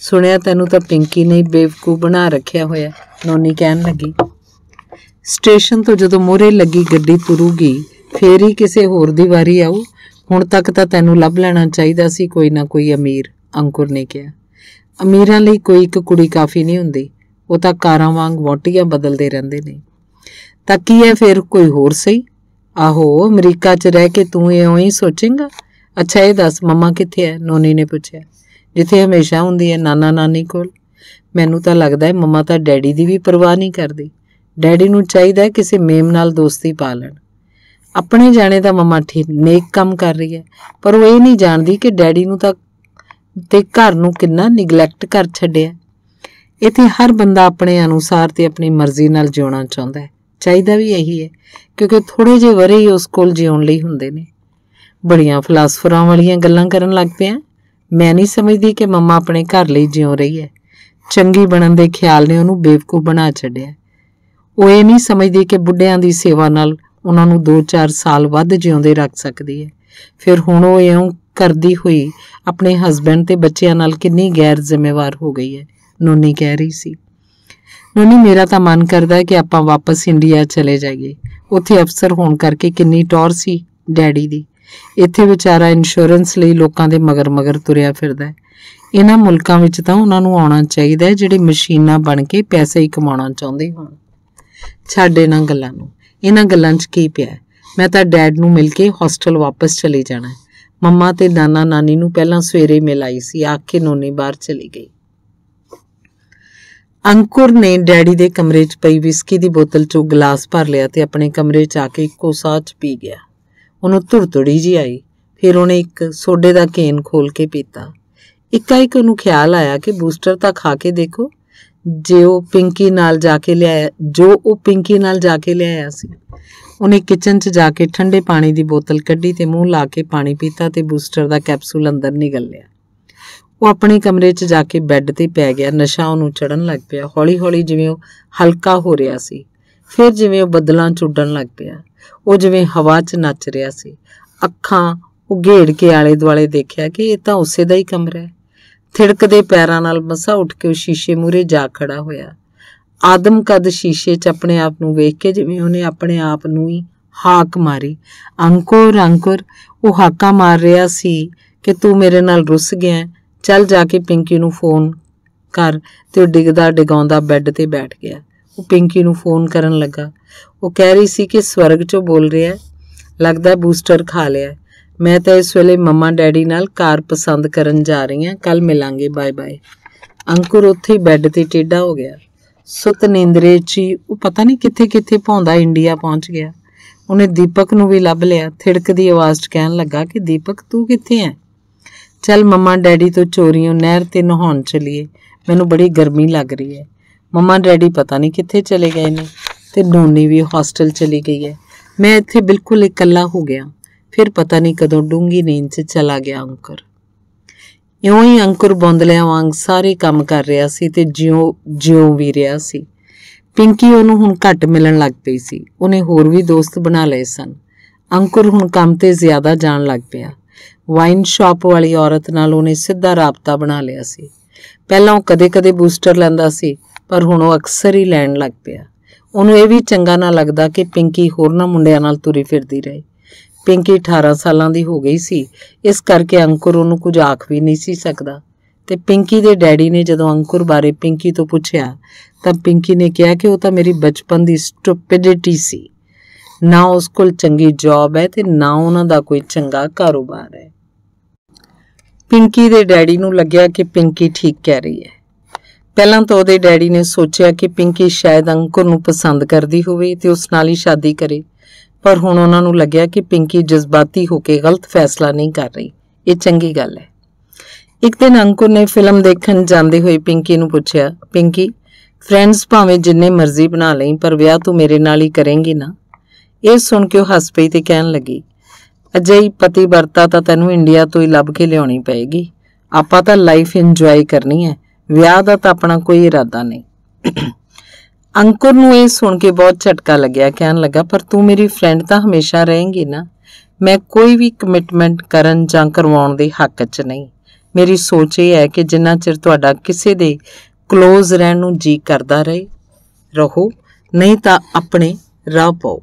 ਸੁਣਿਆ ਤੈਨੂੰ ਤਾਂ ਪਿੰਕੀ ਨੇ ਬੇਵਕੂ ਬਣਾ ਰੱਖਿਆ ਹੋਇਆ ਨੋਨੀ ਕਹਿਣ ਲੱਗੀ ਸਟੇਸ਼ਨ ਤੋਂ ਜਦੋਂ ਮੋਰੇ ਲੱਗੀ ਗੱਡੀ ਤੁਰੂਗੀ ਫੇਰ ਹੀ ਕਿਸੇ ਹੋਰ ਦੀ ਵਾਰੀ ਆਉ ਹੁਣ ਤੱਕ ਤਾਂ ਤੈਨੂੰ ਲੱਭ ਲੈਣਾ ਚਾਹੀਦਾ ਸੀ ਕੋਈ ਨਾ ਕੋਈ ਅਮੀਰ ਅੰਕੁਰ ਨੇ ਕਿਹਾ ਅਮੀਰਾਂ ਲਈ ਕੋਈ ਇੱਕ ਕੁੜੀ ਕਾਫੀ ਨਹੀਂ ਹੁੰਦੀ ਉਹ ਤਾਂ ਕਾਰਾਂ ਵਾਂਗ ਵੋਟੀਆਂ ਬਦਲਦੇ ਰਹਿੰਦੇ ਨੇ ਤਾਂ ਕੀ ਹੈ ਫੇਰ ਕੋਈ ਹੋਰ ਸਹੀ ਆਹੋ ਅਮਰੀਕਾ 'ਚ ਰਹਿ ਕੇ ਤੂੰ ਇਉਂ ਹੀ ਸੋਚੇਂਗਾ ਅੱਛਾ ਇਹ ਦੱਸ ਮਮਾ ਕਿੱਥੇ ਹੈ ਨੋਨੀ ਨੇ ਪੁੱਛਿਆ ਜਿੱਥੇ ਹਮੇਸ਼ਾ ਹੁੰਦੀ ਹੈ ਨਾਨਾ ਨਾਨੀ ਕੋਲ ਮੈਨੂੰ ਤਾਂ ਲੱਗਦਾ ਹੈ ਮਮਾ ਤਾਂ ਡੈਡੀ ਦੀ ਵੀ ਪਰਵਾਹ ਨਹੀਂ ਕਰਦੀ ਡੈਡੀ ਨੂੰ ਚਾਹੀਦਾ ਕਿਸੇ ਮੇਮ ਨਾਲ ਦੋਸਤੀ ਪਾ ਲੈਣ ਆਪਣੇ ਜਾਣੇ ਦਾ ਮਮਾ ਠੀਕ ਨੇਕ ਕੰਮ ਕਰ ਰਹੀ ਹੈ ਪਰ ਉਹ ਇਹ ਨਹੀਂ ਜਾਣਦੀ ਕਿ ਡੈਡੀ ਨੂੰ ਤਾਂ ਤੇ ਘਰ ਨੂੰ ਕਿੰਨਾ ਨਿਗਲੈਕਟ ਕਰ ਛੱਡਿਆ ਇਥੇ ਹਰ ਬੰਦਾ ਆਪਣੇ ਅਨੁਸਾਰ ਤੇ ਆਪਣੀ ਮਰਜ਼ੀ ਨਾਲ ਜਿਉਣਾ ਚਾਹੁੰਦਾ ਹੈ ਚਾਹੀਦਾ ਵੀ ਇਹੀ ਹੈ ਕਿਉਂਕਿ ਥੋੜੇ ਜਿਹੇ ਵਰੇ ਹੀ ਉਸ ਕੋਲ ਜਿਉਣ ਲਈ ਹੁੰਦੇ ਨੇ ਬੜੀਆਂ ਫਲਸਫਰਾਂ ਵਾਲੀਆਂ ਗੱਲਾਂ ਕਰਨ ਲੱਗ ਪਿਆ ਮੈਂ ਨਹੀਂ ਸਮਝਦੀ ਕਿ ਮੰਮਾ ਆਪਣੇ ਘਰ ਲਈ ਜਿਉ ਰਹੀ ਹੈ ਚੰਗੀ ਬਣਨ ਦੇ ਖਿਆਲ ਨੇ ਉਹਨੂੰ ਬੇਵਕੂਫ ਬਣਾ ਛੱਡਿਆ ਉਹ ਇਹ ਨਹੀਂ ਸਮਝਦੀ ਕਿ ਬੁੱਢਿਆਂ ਦੀ ਸੇਵਾ ਨਾਲ ਉਹਨਾਂ ਨੂੰ 2-4 ਸਾਲ ਵੱਧ ਜਿਉਂਦੇ ਰੱਖ ਸਕਦੀ ਹੈ ਫਿਰ ਹੁਣ ਉਹ ਇਉਂ ਕਰਦੀ ਹੋਈ ਆਪਣੇ ਹਸਬੰਡ ਤੇ ਬੱਚਿਆਂ ਨਾਲ ਕਿੰਨੀ ਗੈਰ ਜ਼ਿੰਮੇਵਾਰ ਹੋ ਗਈ ਹੈ ਨੋਨੀ ਕਹਿ ਰਹੀ ਸੀ ਨੋਨੀ ਮੇਰਾ ਤਾਂ ਮਨ ਕਰਦਾ ਹੈ ਕਿ ਆਪਾਂ ਵਾਪਸ ਇੰਡੀਆ ਚਲੇ ਜਾਈਏ ਉੱਥੇ ਅਫਸਰ ਹੋਣ ਕਰਕੇ ਕਿੰਨੀ ਟੌਰ ਸੀ ਡੈਡੀ ਦੀ ਇੱਥੇ ਵਿਚਾਰਾ ਇੰਸ਼ੋਰੈਂਸ ਲਈ ਲੋਕਾਂ ਦੇ ਮਗਰ-ਮਗਰ ਤੁਰਿਆ ਫਿਰਦਾ ਹੈ ਇਹਨਾਂ ਮੁਲਕਾਂ ਵਿੱਚ ਤਾਂ ਉਹਨਾਂ ਨੂੰ ਆਉਣਾ ਚਾਹੀਦਾ ਹੈ ਜਿਹੜੇ ਮਸ਼ੀਨਾਂ ਬਣ ਕੇ ਪੈਸੇ ਹੀ ਕਮਾਉਣਾ ਚਾਹੁੰਦੇ ਹੋਣ ਛੱਡ ਇਹਨਾਂ ਗੱਲਾਂ ਨੂੰ ਇਹਨਾਂ ਗੱਲਾਂ 'ਚ ਕੀ ਪਿਆ ਮੈਂ ਤਾਂ ਡੈਡ ਨੂੰ ਮਿਲ ਕੇ ਹੌਸਟਲ ਵਾਪਸ ਚਲੀ ਜਾਣਾ ਮੰਮਾ ਤੇ ਨਾਨਾ ਨਾਨੀ ਨੂੰ ਪਹਿਲਾਂ ਸਵੇਰੇ ਮਿਲ ਆਈ ਸੀ ਆਖੇ ਨੋਨੀ ਬਾਹਰ ਚਲੀ ਗਈ ਅੰਕੁਰ ਨੇ ਡੈਡੀ ਦੇ ਕਮਰੇ 'ਚ ਪਈ ਵਿਸਕੀ ਦੀ ਬੋਤਲ 'ਚੋਂ ਗਲਾਸ ਭਰ ਲਿਆ ਤੇ ਆਪਣੇ ਕਮਰੇ 'ਚ ਆ ਕੇ ਇੱਕੋ ਸਾਹ 'ਚ ਪੀ ਗਿਆ ਉਹਨੂੰ ਧੁਰਤੁੜੀ ਜੀ ਆਈ ਫਿਰ ਉਹਨੇ ਇੱਕ ਸੋਡੇ ਦਾ ਕੇਨ ਖੋਲ ਕੇ ਪੀਤਾ ਇੱਕਾ ਇੱਕ ਉਹਨੂੰ ਖਿਆਲ ਆਇਆ ਕਿ ਬੂਸਟਰ ਤਾਂ ਖਾ ਕੇ ਦੇਖੋ ਜੇ ਉਹ ਪਿੰਕੀ ਨਾਲ ਜਾ ਕੇ ਲਿਆਇਆ ਜੋ ਉਹ ਪਿੰਕੀ ਨਾਲ ਜਾ ਕੇ ਲਿਆਇਆ ਸੀ ਉਹਨੇ ਕਿਚਨ 'ਚ ਜਾ ਕੇ ਠੰਡੇ ਪਾਣੀ ਦੀ ਬੋਤਲ ਕੱਢੀ ਤੇ ਮੂੰਹ ਲਾ ਕੇ ਪਾਣੀ ਪੀਤਾ ਤੇ ਬੂਸਟਰ ਦਾ ਕੈਪਸੂਲ ਅੰਦਰ ਨਿਗਲ ਲਿਆ ਉਹ ਆਪਣੇ ਕਮਰੇ 'ਚ ਜਾ ਕੇ ਬੈੱਡ ਤੇ ਪੈ ਗਿਆ ਨਸ਼ਾ ਉਹਨੂੰ ਚੜਨ ਲੱਗ ਪਿਆ ਹੌਲੀ-ਹੌਲੀ ਜਿਵੇਂ ਉਹ ਹਲਕਾ ਹੋ ਰਿਹਾ ਸੀ ਫਿਰ ਜਿਵੇਂ ਉਹ ਬੱਦਲਾਂ 'ਚ ਉੱਡਣ ਲੱਗ ਪਿਆ ਉਹ ਜਿਵੇਂ ਹਵਾ 'ਚ ਨੱਚ ਰਿਹਾ ਸੀ ਅੱਖਾਂ ਉਹ ਘੇੜ ਕੇ ਆਲੇ-ਦੁਆਲੇ ਦੇਖਿਆ ਕਿ ਇਹ ਤਾਂ ਉਸੇ ਦਾ ਹੀ ਕਮਰਾ ਹੈ ਥਿੜਕਦੇ ਪੈਰਾਂ ਨਾਲ ਮਸਾ ਉੱਠ ਕੇ ਉਹ ਸ਼ੀਸ਼ੇ ਮੂਰੇ ਜਾ ਖੜਾ ਹੋਇਆ ਆਦਮ ਕਦ ਸ਼ੀਸ਼ੇ 'ਚ ਆਪਣੇ ਆਪ ਨੂੰ ਵੇਖ ਕੇ ਜਿਵੇਂ ਉਹਨੇ ਆਪਣੇ ਆਪ ਨੂੰ ਹੀ ਹਾਕ ਮਾਰੀ ਅੰਕੁਰ ਅੰਕੁਰ ਉਹ ਹਾਕਾ ਮਾਰ ਰਿਹਾ ਸੀ ਕਿ ਤੂੰ ਮੇਰੇ ਨਾਲ ਰੁੱਸ ਗਿਆ ਚੱਲ ਜਾ ਕੇ ਪਿੰਕੀ ਨੂੰ ਫੋਨ ਕਰ ਤੇ ਉਹ ਡਿਗਦਾ ਡਿਗਾਉਂਦਾ ਬੈੱਡ ਤੇ ਬੈਠ ਗਿਆ ਉਹ ਪਿੰਕੀ ਨੂੰ ਫੋਨ ਕਰਨ ਲੱਗਾ ਉਹ ਕਹਿ ਰਹੀ ਸੀ ਕਿ ਸਵਰਗ 'ਚੋਂ ਬੋਲ ਰਿਹਾ ਲੱਗਦਾ ਬੂਸਟਰ ਖਾ ਲਿਆ ਮੈਂ ਤਾਂ ਇਸ ਵੇਲੇ ਮੰਮਾ ਡੈਡੀ ਨਾਲ ਕਾਰ ਪਸੰਦ ਕਰਨ ਜਾ ਰਹੀ ਹਾਂ ਕੱਲ ਮਿਲਾਂਗੇ ਬਾਏ ਬਾਏ ਅੰਕੁਰ ਉੱਥੇ ਬੈੱਡ ਤੇ ਟੇਡਾ ਹੋ ਗਿਆ ਸੁੱਤ ਨੀਂਦਰੇ 'ਚ ਉਹ ਪਤਾ ਨਹੀਂ ਕਿੱਥੇ-ਕਿੱਥੇ ਭੌਂਦਾ ਇੰਡੀਆ ਪਹੁੰਚ ਗਿਆ ਉਹਨੇ ਦੀਪਕ ਨੂੰ ਵੀ ਲੱਭ ਲਿਆ ਥਿੜਕ ਦੀ ਆਵਾਜ਼ 'ਚ ਕਹਿਣ ਲੱਗਾ ਕਿ ਦੀਪਕ ਤੂੰ ਕਿੱਥੇ ਐ ਚੱਲ ਮੰਮਾ ਡੈਡੀ ਤੋਂ ਚੋਰੀਓਂ ਨਹਿਰ ਤੇ ਨਹਾਉਣ ਚਲੀਏ ਮੈਨੂੰ ਬੜੀ ਗਰਮੀ ਲੱਗ ਰਹੀ ਹੈ ਮੰਮਾ ਡੈਡੀ ਪਤਾ ਨਹੀਂ ਕਿੱਥੇ ਚਲੇ ਗਏ ਨੇ ਤੇ ਨੋਨੀ ਵੀ ਹੌਸਟਲ ਚਲੀ ਗਈ ਹੈ ਮੈਂ ਇੱਥੇ ਬਿਲਕੁਲ ਇਕੱਲਾ ਹੋ ਗਿਆ ਫਿਰ ਪਤਾ ਨਹੀਂ ਕਦੋਂ ਡੂੰਗੀ ਨੀਂਦ 'ਚ ਚਲਾ ਗਿਆ ਅੰਕੁਰ ਇਉਂ ਹੀ ਅੰਕੁਰ ਬੌਂਦਲਿਆਂ ਵਾਂਗ ਸਾਰੇ ਕੰਮ ਕਰ ਰਿਹਾ ਸੀ ਤੇ ਜਿਉਂ ਜਿਉਂ ਵੀ ਰਿਹਾ ਸੀ ਪਿੰਕੀ ਉਹਨੂੰ ਹੁਣ ਘੱਟ ਮਿਲਣ ਲੱਗ ਪਈ ਸੀ ਉਹਨੇ ਹੋਰ ਵੀ ਦੋਸਤ ਬਣਾ ਲਏ ਸਨ ਅੰਕੁਰ ਹੁਣ ਕੰਮ ਤੇ ਜ਼ਿਆਦਾ ਜਾਣ ਲੱਗ ਪਿਆ ਵਾਈਨ ਸ਼ਾਪ ਵਾਲੀ ਔਰਤ ਨਾਲ ਉਹਨੇ ਸਿੱਧਾ ਰਾਬਤਾ ਬਣਾ ਲਿਆ ਸੀ ਪਹਿਲਾਂ ਉਹ ਕਦੇ-ਕਦੇ ਬੂਸਟਰ ਲੈਂਦਾ ਸੀ ਪਰ ਹੁਣ ਉਹ ਅਕਸਰ ਹੀ ਲੈਣ ਲੱਗ ਪਿਆ ਉਹਨੂੰ ਇਹ ਵੀ ਚੰਗਾ ਨਾ ਲੱਗਦਾ ਕਿ ਪਿੰਕੀ ਹੋਰ ਨਾ ਮੁੰਡਿਆਂ ਨਾਲ ਤੁਰੀ ਫਿਰਦੀ ਰਹੇ ਪਿੰਕੀ 18 ਸਾਲਾਂ ਦੀ ਹੋ ਗਈ ਸੀ ਇਸ ਕਰਕੇ ਅੰਕੁਰ ਉਹਨੂੰ ਕੁਝ ਆਖ ਵੀ ਨਹੀਂ ਸੀ ਸਕਦਾ ਤੇ ਪਿੰਕੀ ਦੇ ਡੈਡੀ ਨੇ ਜਦੋਂ ਅੰਕੁਰ ਬਾਰੇ ਪਿੰਕੀ ਤੋਂ ਪੁੱਛਿਆ ਤਾਂ ਪਿੰਕੀ ਨੇ ਕਿਹਾ ਕਿ ਉਹ ਤਾਂ ਮੇਰੀ ਬਚਪਨ ਦੀ ਸਟੂਪਿਡਿਟੀ ਸੀ ਨਾ ਉਸ ਕੋਲ ਚੰਗੀ ਜੌਬ ਹੈ ਤੇ ਨਾ ਉਹਨਾਂ ਦਾ ਕੋਈ ਚੰਗਾ ਕਾਰੋਬਾਰ ਹੈ ਪਿੰਕੀ ਦੇ ਡੈਡੀ ਨੂੰ ਲੱਗਿਆ ਕਿ ਪਿੰਕੀ ਠੀਕ ਕਹਿ ਰਹੀ ਹੈ ਪਹਿਲਾਂ ਤਾਂ ਉਹਦੇ ਡੈਡੀ ਨੇ ਸੋਚਿਆ ਕਿ ਪਿੰਕੀ ਸ਼ਾਇਦ ਅੰਕੁਰ ਨੂੰ ਪਸੰਦ ਕਰਦੀ ਹੋਵੇ ਤੇ ਉਸ ਨਾਲ ਹੀ ਸ਼ਾਦੀ ਕਰੇ ਪਰ ਹੁਣ ਉਹਨਾਂ ਨੂੰ ਲੱਗਿਆ ਕਿ ਪਿੰਕੀ ਜਜ਼ਬਾਤੀ ਹੋ ਕੇ ਗਲਤ ਫੈਸਲਾ ਨਹੀਂ ਕਰ ਰਹੀ ਇਹ ਚੰਗੀ ਗੱਲ ਹੈ ਇੱਕ ਦਿਨ ਅੰਕੁਰ ਨੇ ਫਿਲਮ ਦੇਖਣ ਜਾਂਦੇ ਹੋਏ ਪਿੰਕੀ ਨੂੰ ਪੁੱਛਿਆ ਪਿੰਕੀ ਫਰੈਂਡਸ ਭਾਵੇਂ ਜਿੰਨੇ ਮਰਜ਼ੀ ਬਣਾ ਲਈ ਪਰ ਵਿਆਹ ਤੂੰ ਮੇਰੇ ਨਾਲ ਹੀ ਕਰੇਂਗੀ ਨਾ ਇਹ ਸੁਣ ਕੇ ਉਹ ਹੱਸ ਪਈ ਤੇ ਕਹਿਣ ਲੱਗੀ ਅਜਿਹੀ ਪਤੀ ਵਰਤਾ ਤਾਂ ਤੈਨੂੰ ਇੰਡੀਆ ਤੋਂ ਹੀ ਲੱਭ ਕੇ ਲਿਆਉਣੀ ਪਏਗੀ ਆਪਾਂ ਤਾਂ ਲਾਈਫ ਇੰਜੋਏ ਕਰਨੀ ਹੈ ਵਿਆਹ ਦਾ ਤਾਂ ਆਪਣਾ ਕੋਈ ਇਰਾਦਾ ਨਹੀਂ ਅੰਕੁਰ ਨੂੰ ਇਹ ਸੁਣ ਕੇ ਬਹੁਤ ਝਟਕਾ ਲੱਗਿਆ ਕਹਿਣ ਲੱਗਾ ਪਰ ਤੂੰ ਮੇਰੀ ਫਰੈਂਡ ਤਾਂ ਹਮੇਸ਼ਾ ਰਹੇਂਗੀ ਨਾ ਮੈਂ ਕੋਈ ਵੀ ਕਮਿਟਮੈਂਟ ਕਰਨ ਜਾਂ ਕਰਵਾਉਣ ਦੇ ਹੱਕ 'ਚ ਨਹੀਂ ਮੇਰੀ ਸੋਚ ਇਹ ਹੈ ਕਿ ਜਿੰਨਾ ਚਿਰ ਤੁਹਾਡਾ ਕਿਸੇ ਦੇ ক্লোਜ਼ ਰਹਿਣ ਨੂੰ ਜੀ ਕਰਦਾ ਰਹੇ ਰਹੋ ਨਹੀਂ ਤਾਂ ਆਪਣੇ ਰਾਹ ਪਾਓ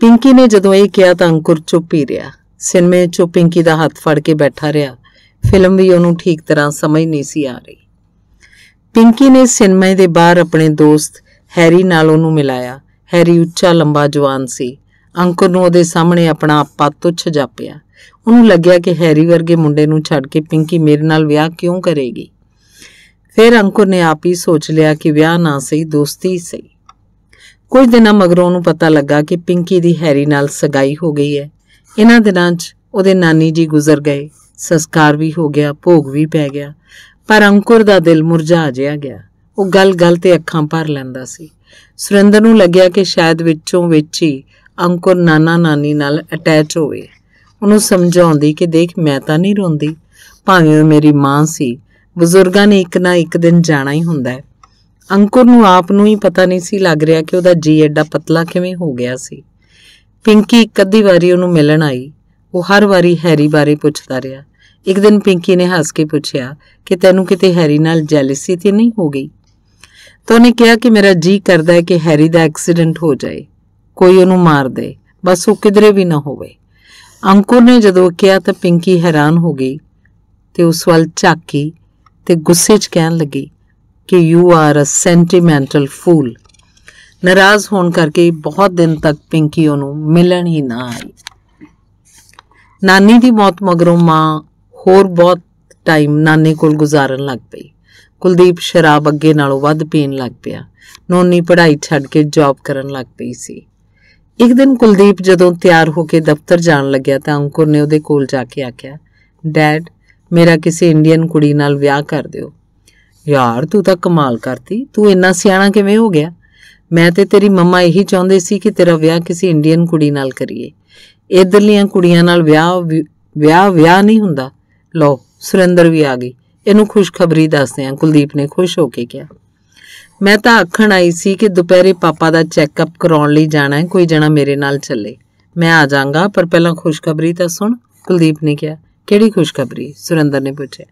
ਪਿੰਕੀ ਨੇ ਜਦੋਂ ਇਹ ਕਿਹਾ ਤਾਂ ਅੰਕੁਰ ਚੁੱਪ ਹੀ ਰਿਹਾ ਸਿਨਮੇ 'ਚੋਂ ਪਿੰਕੀ ਦਾ ਹੱਥ ਫੜ ਕੇ ਬੈਠਾ ਰਿਹਾ ਫਿਲਮ ਵੀ ਉਹਨੂੰ ਠੀਕ ਤਰ੍ਹਾਂ ਸਮਝ ਨਹੀਂ ਸੀ ਆ ਰਹੀ ਪਿੰਕੀ ਨੇ ਸਿਨਮੇ ਦੇ ਬਾਹਰ ਆਪਣੇ ਦੋਸਤ ਹੈਰੀ ਨਾਲ ਉਹਨੂੰ ਮਿਲਾਇਆ ਹੈਰੀ ਉੱਚਾ ਲੰਬਾ ਜਵਾਨ ਸੀ ਅੰਕੁਰ ਨੂੰ ਉਹਦੇ ਸਾਹਮਣੇ ਆਪਣਾ ਆਪਾ ਤੁੱਛ ਜਾਪਿਆ ਉਹਨੂੰ ਲੱਗਿਆ ਕਿ ਹੈਰੀ ਵਰਗੇ ਮੁੰਡੇ ਨੂੰ ਛੱਡ ਕੇ ਪਿੰਕੀ ਮੇਰੇ ਨਾਲ ਵਿਆਹ ਕਿਉਂ ਕਰੇਗੀ ਫਿਰ ਅੰਕੁਰ ਨੇ ਆਪ ਹੀ ਸੋਚ ਲਿਆ ਕਿ ਵਿਆਹ ਨਾ ਸਹੀ ਦੋਸਤੀ ਸਹੀ ਕੁਝ ਦਿਨਾਂ ਮਗਰੋਂ ਉਹਨੂੰ ਪਤਾ ਲੱਗਾ ਕਿ ਪਿੰਕੀ ਦੀ ਹੈਰੀ ਨਾਲ ਸਗਾਈ ਹੋ ਗਈ ਹੈ ਇਹਨਾਂ ਦਿਨਾਂ 'ਚ ਉਹਦੇ ਨਾਨੀ ਜੀ ਗੁਜ਼ਰ ਗਏ ਸੰਸਕਾਰ ਵੀ ਹੋ ਗਿਆ ਭੋਗ ਵੀ ਪੈ ਗਿਆ ਪਰ ਅੰਕੁਰ ਦਾ ਦਿਲ ਮੁਰਝਾ ਜਿਆ ਗਿਆ ਉਹ ਗੱਲ-ਗੱਲ ਤੇ ਅੱਖਾਂ ਭਰ ਲੈਂਦਾ ਸੀ ਸੁਰਿੰਦਰ ਨੂੰ ਲੱਗਿਆ ਕਿ ਸ਼ਾਇਦ ਵਿੱਚੋਂ ਵਿੱਚ ਹੀ ਅੰਕੁਰ ਨਾਨਾ ਨਾਨੀ ਨਾਲ ਅਟੈਚ ਹੋਵੇ ਉਹਨੂੰ ਸਮਝਾਉਂਦੀ ਕਿ ਦੇਖ ਮੈਂ ਤਾਂ ਨਹੀਂ ਰੋਂਦੀ ਭਾਵੇਂ ਉਹ ਮੇਰੀ ਮਾਂ ਸੀ ਬਜ਼ੁਰਗਾਂ ਨੇ ਇੱਕ ਨਾ ਇੱਕ ਦਿਨ ਜਾਣਾ ਹੀ ਹੁੰਦਾ ਹੈ ਅੰਕੁਰ ਨੂੰ ਆਪ ਨੂੰ ਹੀ ਪਤਾ ਨਹੀਂ ਸੀ ਲੱਗ ਰਿਹਾ ਕਿ ਉਹਦਾ ਜੀ ਐਡਾ ਪਤਲਾ ਕਿਵੇਂ ਹੋ ਗਿਆ ਸੀ ਪਿੰਕੀ ਇੱਕ ਅੱਧੀ ਵਾਰੀ ਉਹਨੂੰ ਮਿਲਣ ਆਈ ਉਹ ਹਰ ਵਾਰੀ ਹੈਰੀ ਬਾਰੇ ਪੁੱਛਦਾ ਰਿਹਾ ਇੱਕ ਦਿਨ ਪਿੰਕੀ ਨੇ ਹੱਸ ਕੇ ਪੁੱਛਿਆ ਕਿ ਤੈਨੂੰ ਕਿਤੇ ਹੈਰੀ ਨਾਲ ਜੈਲਸੀ ਤੇ ਨਹੀਂ ਹੋ ਗਈ ਤਾਂ ਉਹਨੇ ਕਿਹਾ ਕਿ ਮੇਰਾ ਜੀ ਕਰਦਾ ਹੈ ਕਿ ਹੈਰੀ ਦਾ ਐਕਸੀਡੈਂਟ ਹੋ ਜਾਏ ਕੋਈ ਉਹਨੂੰ ਮਾਰ ਦੇ ਬਸ ਉਹ ਕਿਧਰੇ ਵੀ ਨਾ ਹੋਵੇ ਅੰਕੁਰ ਨੇ ਜਦੋਂ ਕਿਹਾ ਤਾਂ ਪਿੰਕੀ ਹੈਰਾਨ ਹੋ ਗਈ ਤੇ ਉਸ ਵੱਲ ਝਾਕੀ ਤੇ ਗੁੱਸੇ 'ਚ ਕਹਿਣ ਲੱਗੀ ਕਿ you are a sentimental fool ਨਾਰਾਜ਼ ਹੋਣ ਕਰਕੇ ਬਹੁਤ ਦਿਨ ਤੱਕ ਪਿੰਕੀ ਉਹਨੂੰ ਮਿਲਣ ਹੀ ਨਾ ਆਈ ਨਾਨੀ ਦੀ ਮੌਤ ਮਗਰੋਂ ਮਾਂ ਹੋਰ ਬਹੁਤ ਟਾਈਮ ਨਾਨੇ ਕੋਲ ਗੁਜ਼ਾਰਨ ਲੱਗ ਪਈ ਕੁਲਦੀਪ ਸ਼ਰਾਬ ਅੱਗੇ ਨਾਲੋਂ ਵੱਧ ਪੀਣ ਲੱਗ ਪਿਆ ਨੋਨੀ ਪੜ੍ਹਾਈ ਛੱਡ ਕੇ ਜੌਬ ਕਰਨ ਲੱਗ ਪਈ ਸੀ ਇੱਕ ਦਿਨ ਕੁਲਦੀਪ ਜਦੋਂ ਤਿਆਰ ਹੋ ਕੇ ਦਫ਼ਤਰ ਜਾਣ ਲੱਗਿਆ ਤਾਂ ਅੰਕੁਰ ਨੇ ਉਹਦੇ ਕੋਲ ਜਾ ਕੇ ਆਖਿਆ ਡੈਡ ਮੇਰਾ ਕਿਸੇ ਇੰਡੀਅਨ ਕੁੜੀ ਨਾਲ ਵਿਆਹ ਕਰ ਦਿਓ ਯਾਰ ਤੂੰ ਤਾਂ ਕਮਾਲ ਕਰਤੀ ਤੂੰ ਇੰਨਾ ਸਿਆਣਾ ਕਿਵੇਂ ਹੋ ਗਿਆ ਮੈਂ ਤੇ ਤੇਰੀ ਮੰਮਾ ਇਹੀ ਚਾਹੁੰਦੇ ਸੀ ਕਿ ਤੇਰਾ ਵਿਆਹ ਕਿਸੇ ਇੰਡੀਅਨ ਕੁੜੀ ਨਾਲ ਕਰੀਏ ਇਧਰਲੀਆਂ ਕੁੜੀਆਂ ਨਾਲ ਵਿਆਹ ਵਿਆਹ ਵਿਆਹ ਨਹੀਂ ਹੁੰਦਾ ਲਓ ਸੁਰਿੰਦਰ ਵੀ ਆ ਗਈ ਇਹਨੂੰ ਖੁਸ਼ਖਬਰੀ ਦੱਸਦੇ ਆ ਕੁਲਦੀਪ ਨੇ ਖੁਸ਼ ਹੋ ਕੇ ਕਿਹਾ ਮੈਂ ਤਾਂ ਆਖਣ ਆਈ ਸੀ ਕਿ ਦੁਪਹਿਰੇ ਪਾਪਾ ਦਾ ਚੈੱਕਅਪ ਕਰਾਉਣ ਲਈ ਜਾਣਾ ਹੈ ਕੋਈ ਜਣਾ ਮੇਰੇ ਨਾਲ ਚੱਲੇ ਮੈਂ ਆ ਜਾਗਾ ਪਰ ਪਹਿਲਾਂ ਖੁਸ਼ਖਬਰੀ ਤਾਂ ਸੁਣ ਕੁਲਦੀਪ ਨੇ ਕਿਹਾ ਕਿਹੜੀ ਖੁਸ਼ਖਬਰੀ ਸੁਰਿੰਦਰ ਨੇ ਪੁੱਛਿਆ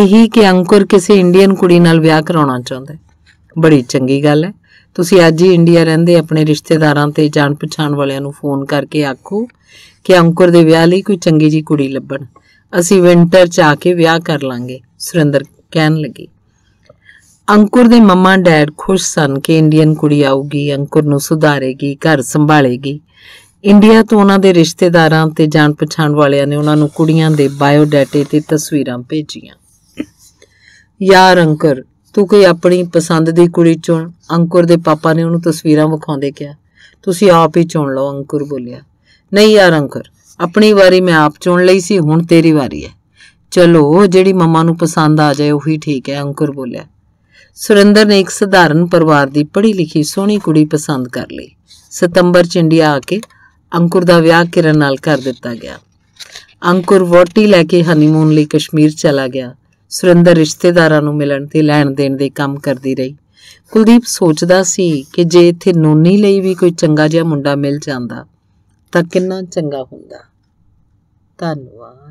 ਇਹੀ ਕਿ ਅੰਕੁਰ ਕਿਸੇ ਇੰਡੀਅਨ ਕੁੜੀ ਨਾਲ ਵਿਆਹ ਕਰਾਉਣਾ ਚਾਹੁੰਦਾ ਹੈ ਬੜੀ ਚੰਗੀ ਗੱਲ ਹੈ ਤੁਸੀਂ ਅੱਜ ਹੀ ਇੰਡੀਆ ਰਹਿੰਦੇ ਆਪਣੇ ਰਿਸ਼ਤੇਦਾਰਾਂ ਤੇ ਜਾਣ ਪਛਾਣ ਵਾਲਿਆਂ ਨੂੰ ਫੋਨ ਕਰਕੇ ਆਖੋ ਕਿ ਅੰਕੁਰ ਦੇ ਵਿਆਹ ਲਈ ਕੋਈ ਚੰਗੀ ਜੀ ਕੁੜੀ ਲੱਭਣ ਅਸੀਂ ਵਿੰਟਰ 'ਚ ਆ ਕੇ ਵਿਆਹ ਕਰ ਲਾਂਗੇ ਸੁਰਿੰਦਰ ਕਹਿਣ ਲੱਗੀ ਅੰਕੁਰ ਦੇ ਮੰਮਾ ਡੈਡ ਖੁਸ਼ ਸਨ ਕਿ ਇੰਡੀਅਨ ਕੁੜੀ ਆਊਗੀ ਅੰਕੁਰ ਨੂੰ ਸੁਧਾਰੇਗੀ ਘਰ ਸੰਭਾਲੇਗੀ ਇੰਡੀਆ ਤੋਂ ਉਹਨਾਂ ਦੇ ਰਿਸ਼ਤੇਦਾਰਾਂ ਤੇ ਜਾਣ ਪਛਾਣ ਵਾਲਿਆਂ ਨੇ ਉਹਨਾਂ ਨੂੰ ਕੁੜੀਆਂ ਦੇ ਬਾਇਓ ਡਾਟੇ ਤੇ ਤਸਵੀਰਾਂ ਭੇਜੀਆਂ ਯਾਰ ਅੰਕੁਰ ਤੂੰ ਕੋਈ ਆਪਣੀ ਪਸੰਦ ਦੀ ਕੁੜੀ ਚੁਣ ਅੰਕੁਰ ਦੇ ਪਾਪਾ ਨੇ ਉਹਨੂੰ ਤਸਵੀਰਾਂ ਵਿਖਾਉਂਦੇ ਕਿਹਾ ਤੁਸੀਂ ਆਪ ਹੀ ਚੁਣ ਲਓ ਅੰਕੁਰ ਬੋਲਿਆ ਨਹੀਂ ਯਾਰ ਅੰਕੁਰ ਆਪਣੀ ਵਾਰੀ ਮੈਂ ਆਪ ਚੁਣ ਲਈ ਸੀ ਹੁਣ ਤੇਰੀ ਵਾਰੀ ਹੈ ਚਲੋ ਜਿਹੜੀ ਮਮਾ ਨੂੰ ਪਸੰਦ ਆ ਜਾਏ ਉਹੀ ਠੀਕ ਹੈ ਅੰਕੁਰ ਬੋਲਿਆ ਸੁਰਿੰਦਰ ਨੇ ਇੱਕ ਸਧਾਰਨ ਪਰਿਵਾਰ ਦੀ ਪੜ੍ਹੀ ਲਿਖੀ ਸੋਹਣੀ ਕੁੜੀ ਪਸੰਦ ਕਰ ਲਈ ਸਤੰਬਰ ਚ ਇੰਡੀਆ ਆ ਕੇ ਅੰਕੁਰ ਦਾ ਵਿਆਹ ਕਿਰਨ ਨਾਲ ਕਰ ਦਿੱਤਾ ਗਿਆ ਅੰਕੁਰ ਵੋਟੀ ਲੈ ਕੇ ਹਨੀਮੂਨ ਲਈ ਕਸ਼ਮੀਰ ਚਲਾ ਗਿਆ ਸੁਰਿੰਦਰ ਰਿਸ਼ਤੇਦਾਰਾਂ ਨੂੰ ਮਿਲਣ ਤੇ ਲੈਣ ਦੇਣ ਦੇ ਕੰਮ ਕਰਦੀ ਰਹੀ ਕੁਲਦੀਪ ਸੋਚਦਾ ਸੀ ਕਿ ਜੇ ਇੱਥੇ ਨੋਨੀ ਲਈ ਵੀ ਕੋਈ ਚੰਗਾ ਜਿਹਾ ਮੁੰਡਾ ਮਿਲ ਜਾਂਦਾ ਤਾਂ ਕਿੰਨਾ ਚੰਗਾ ਹੁੰਦਾ ਧੰਨਵਾਦ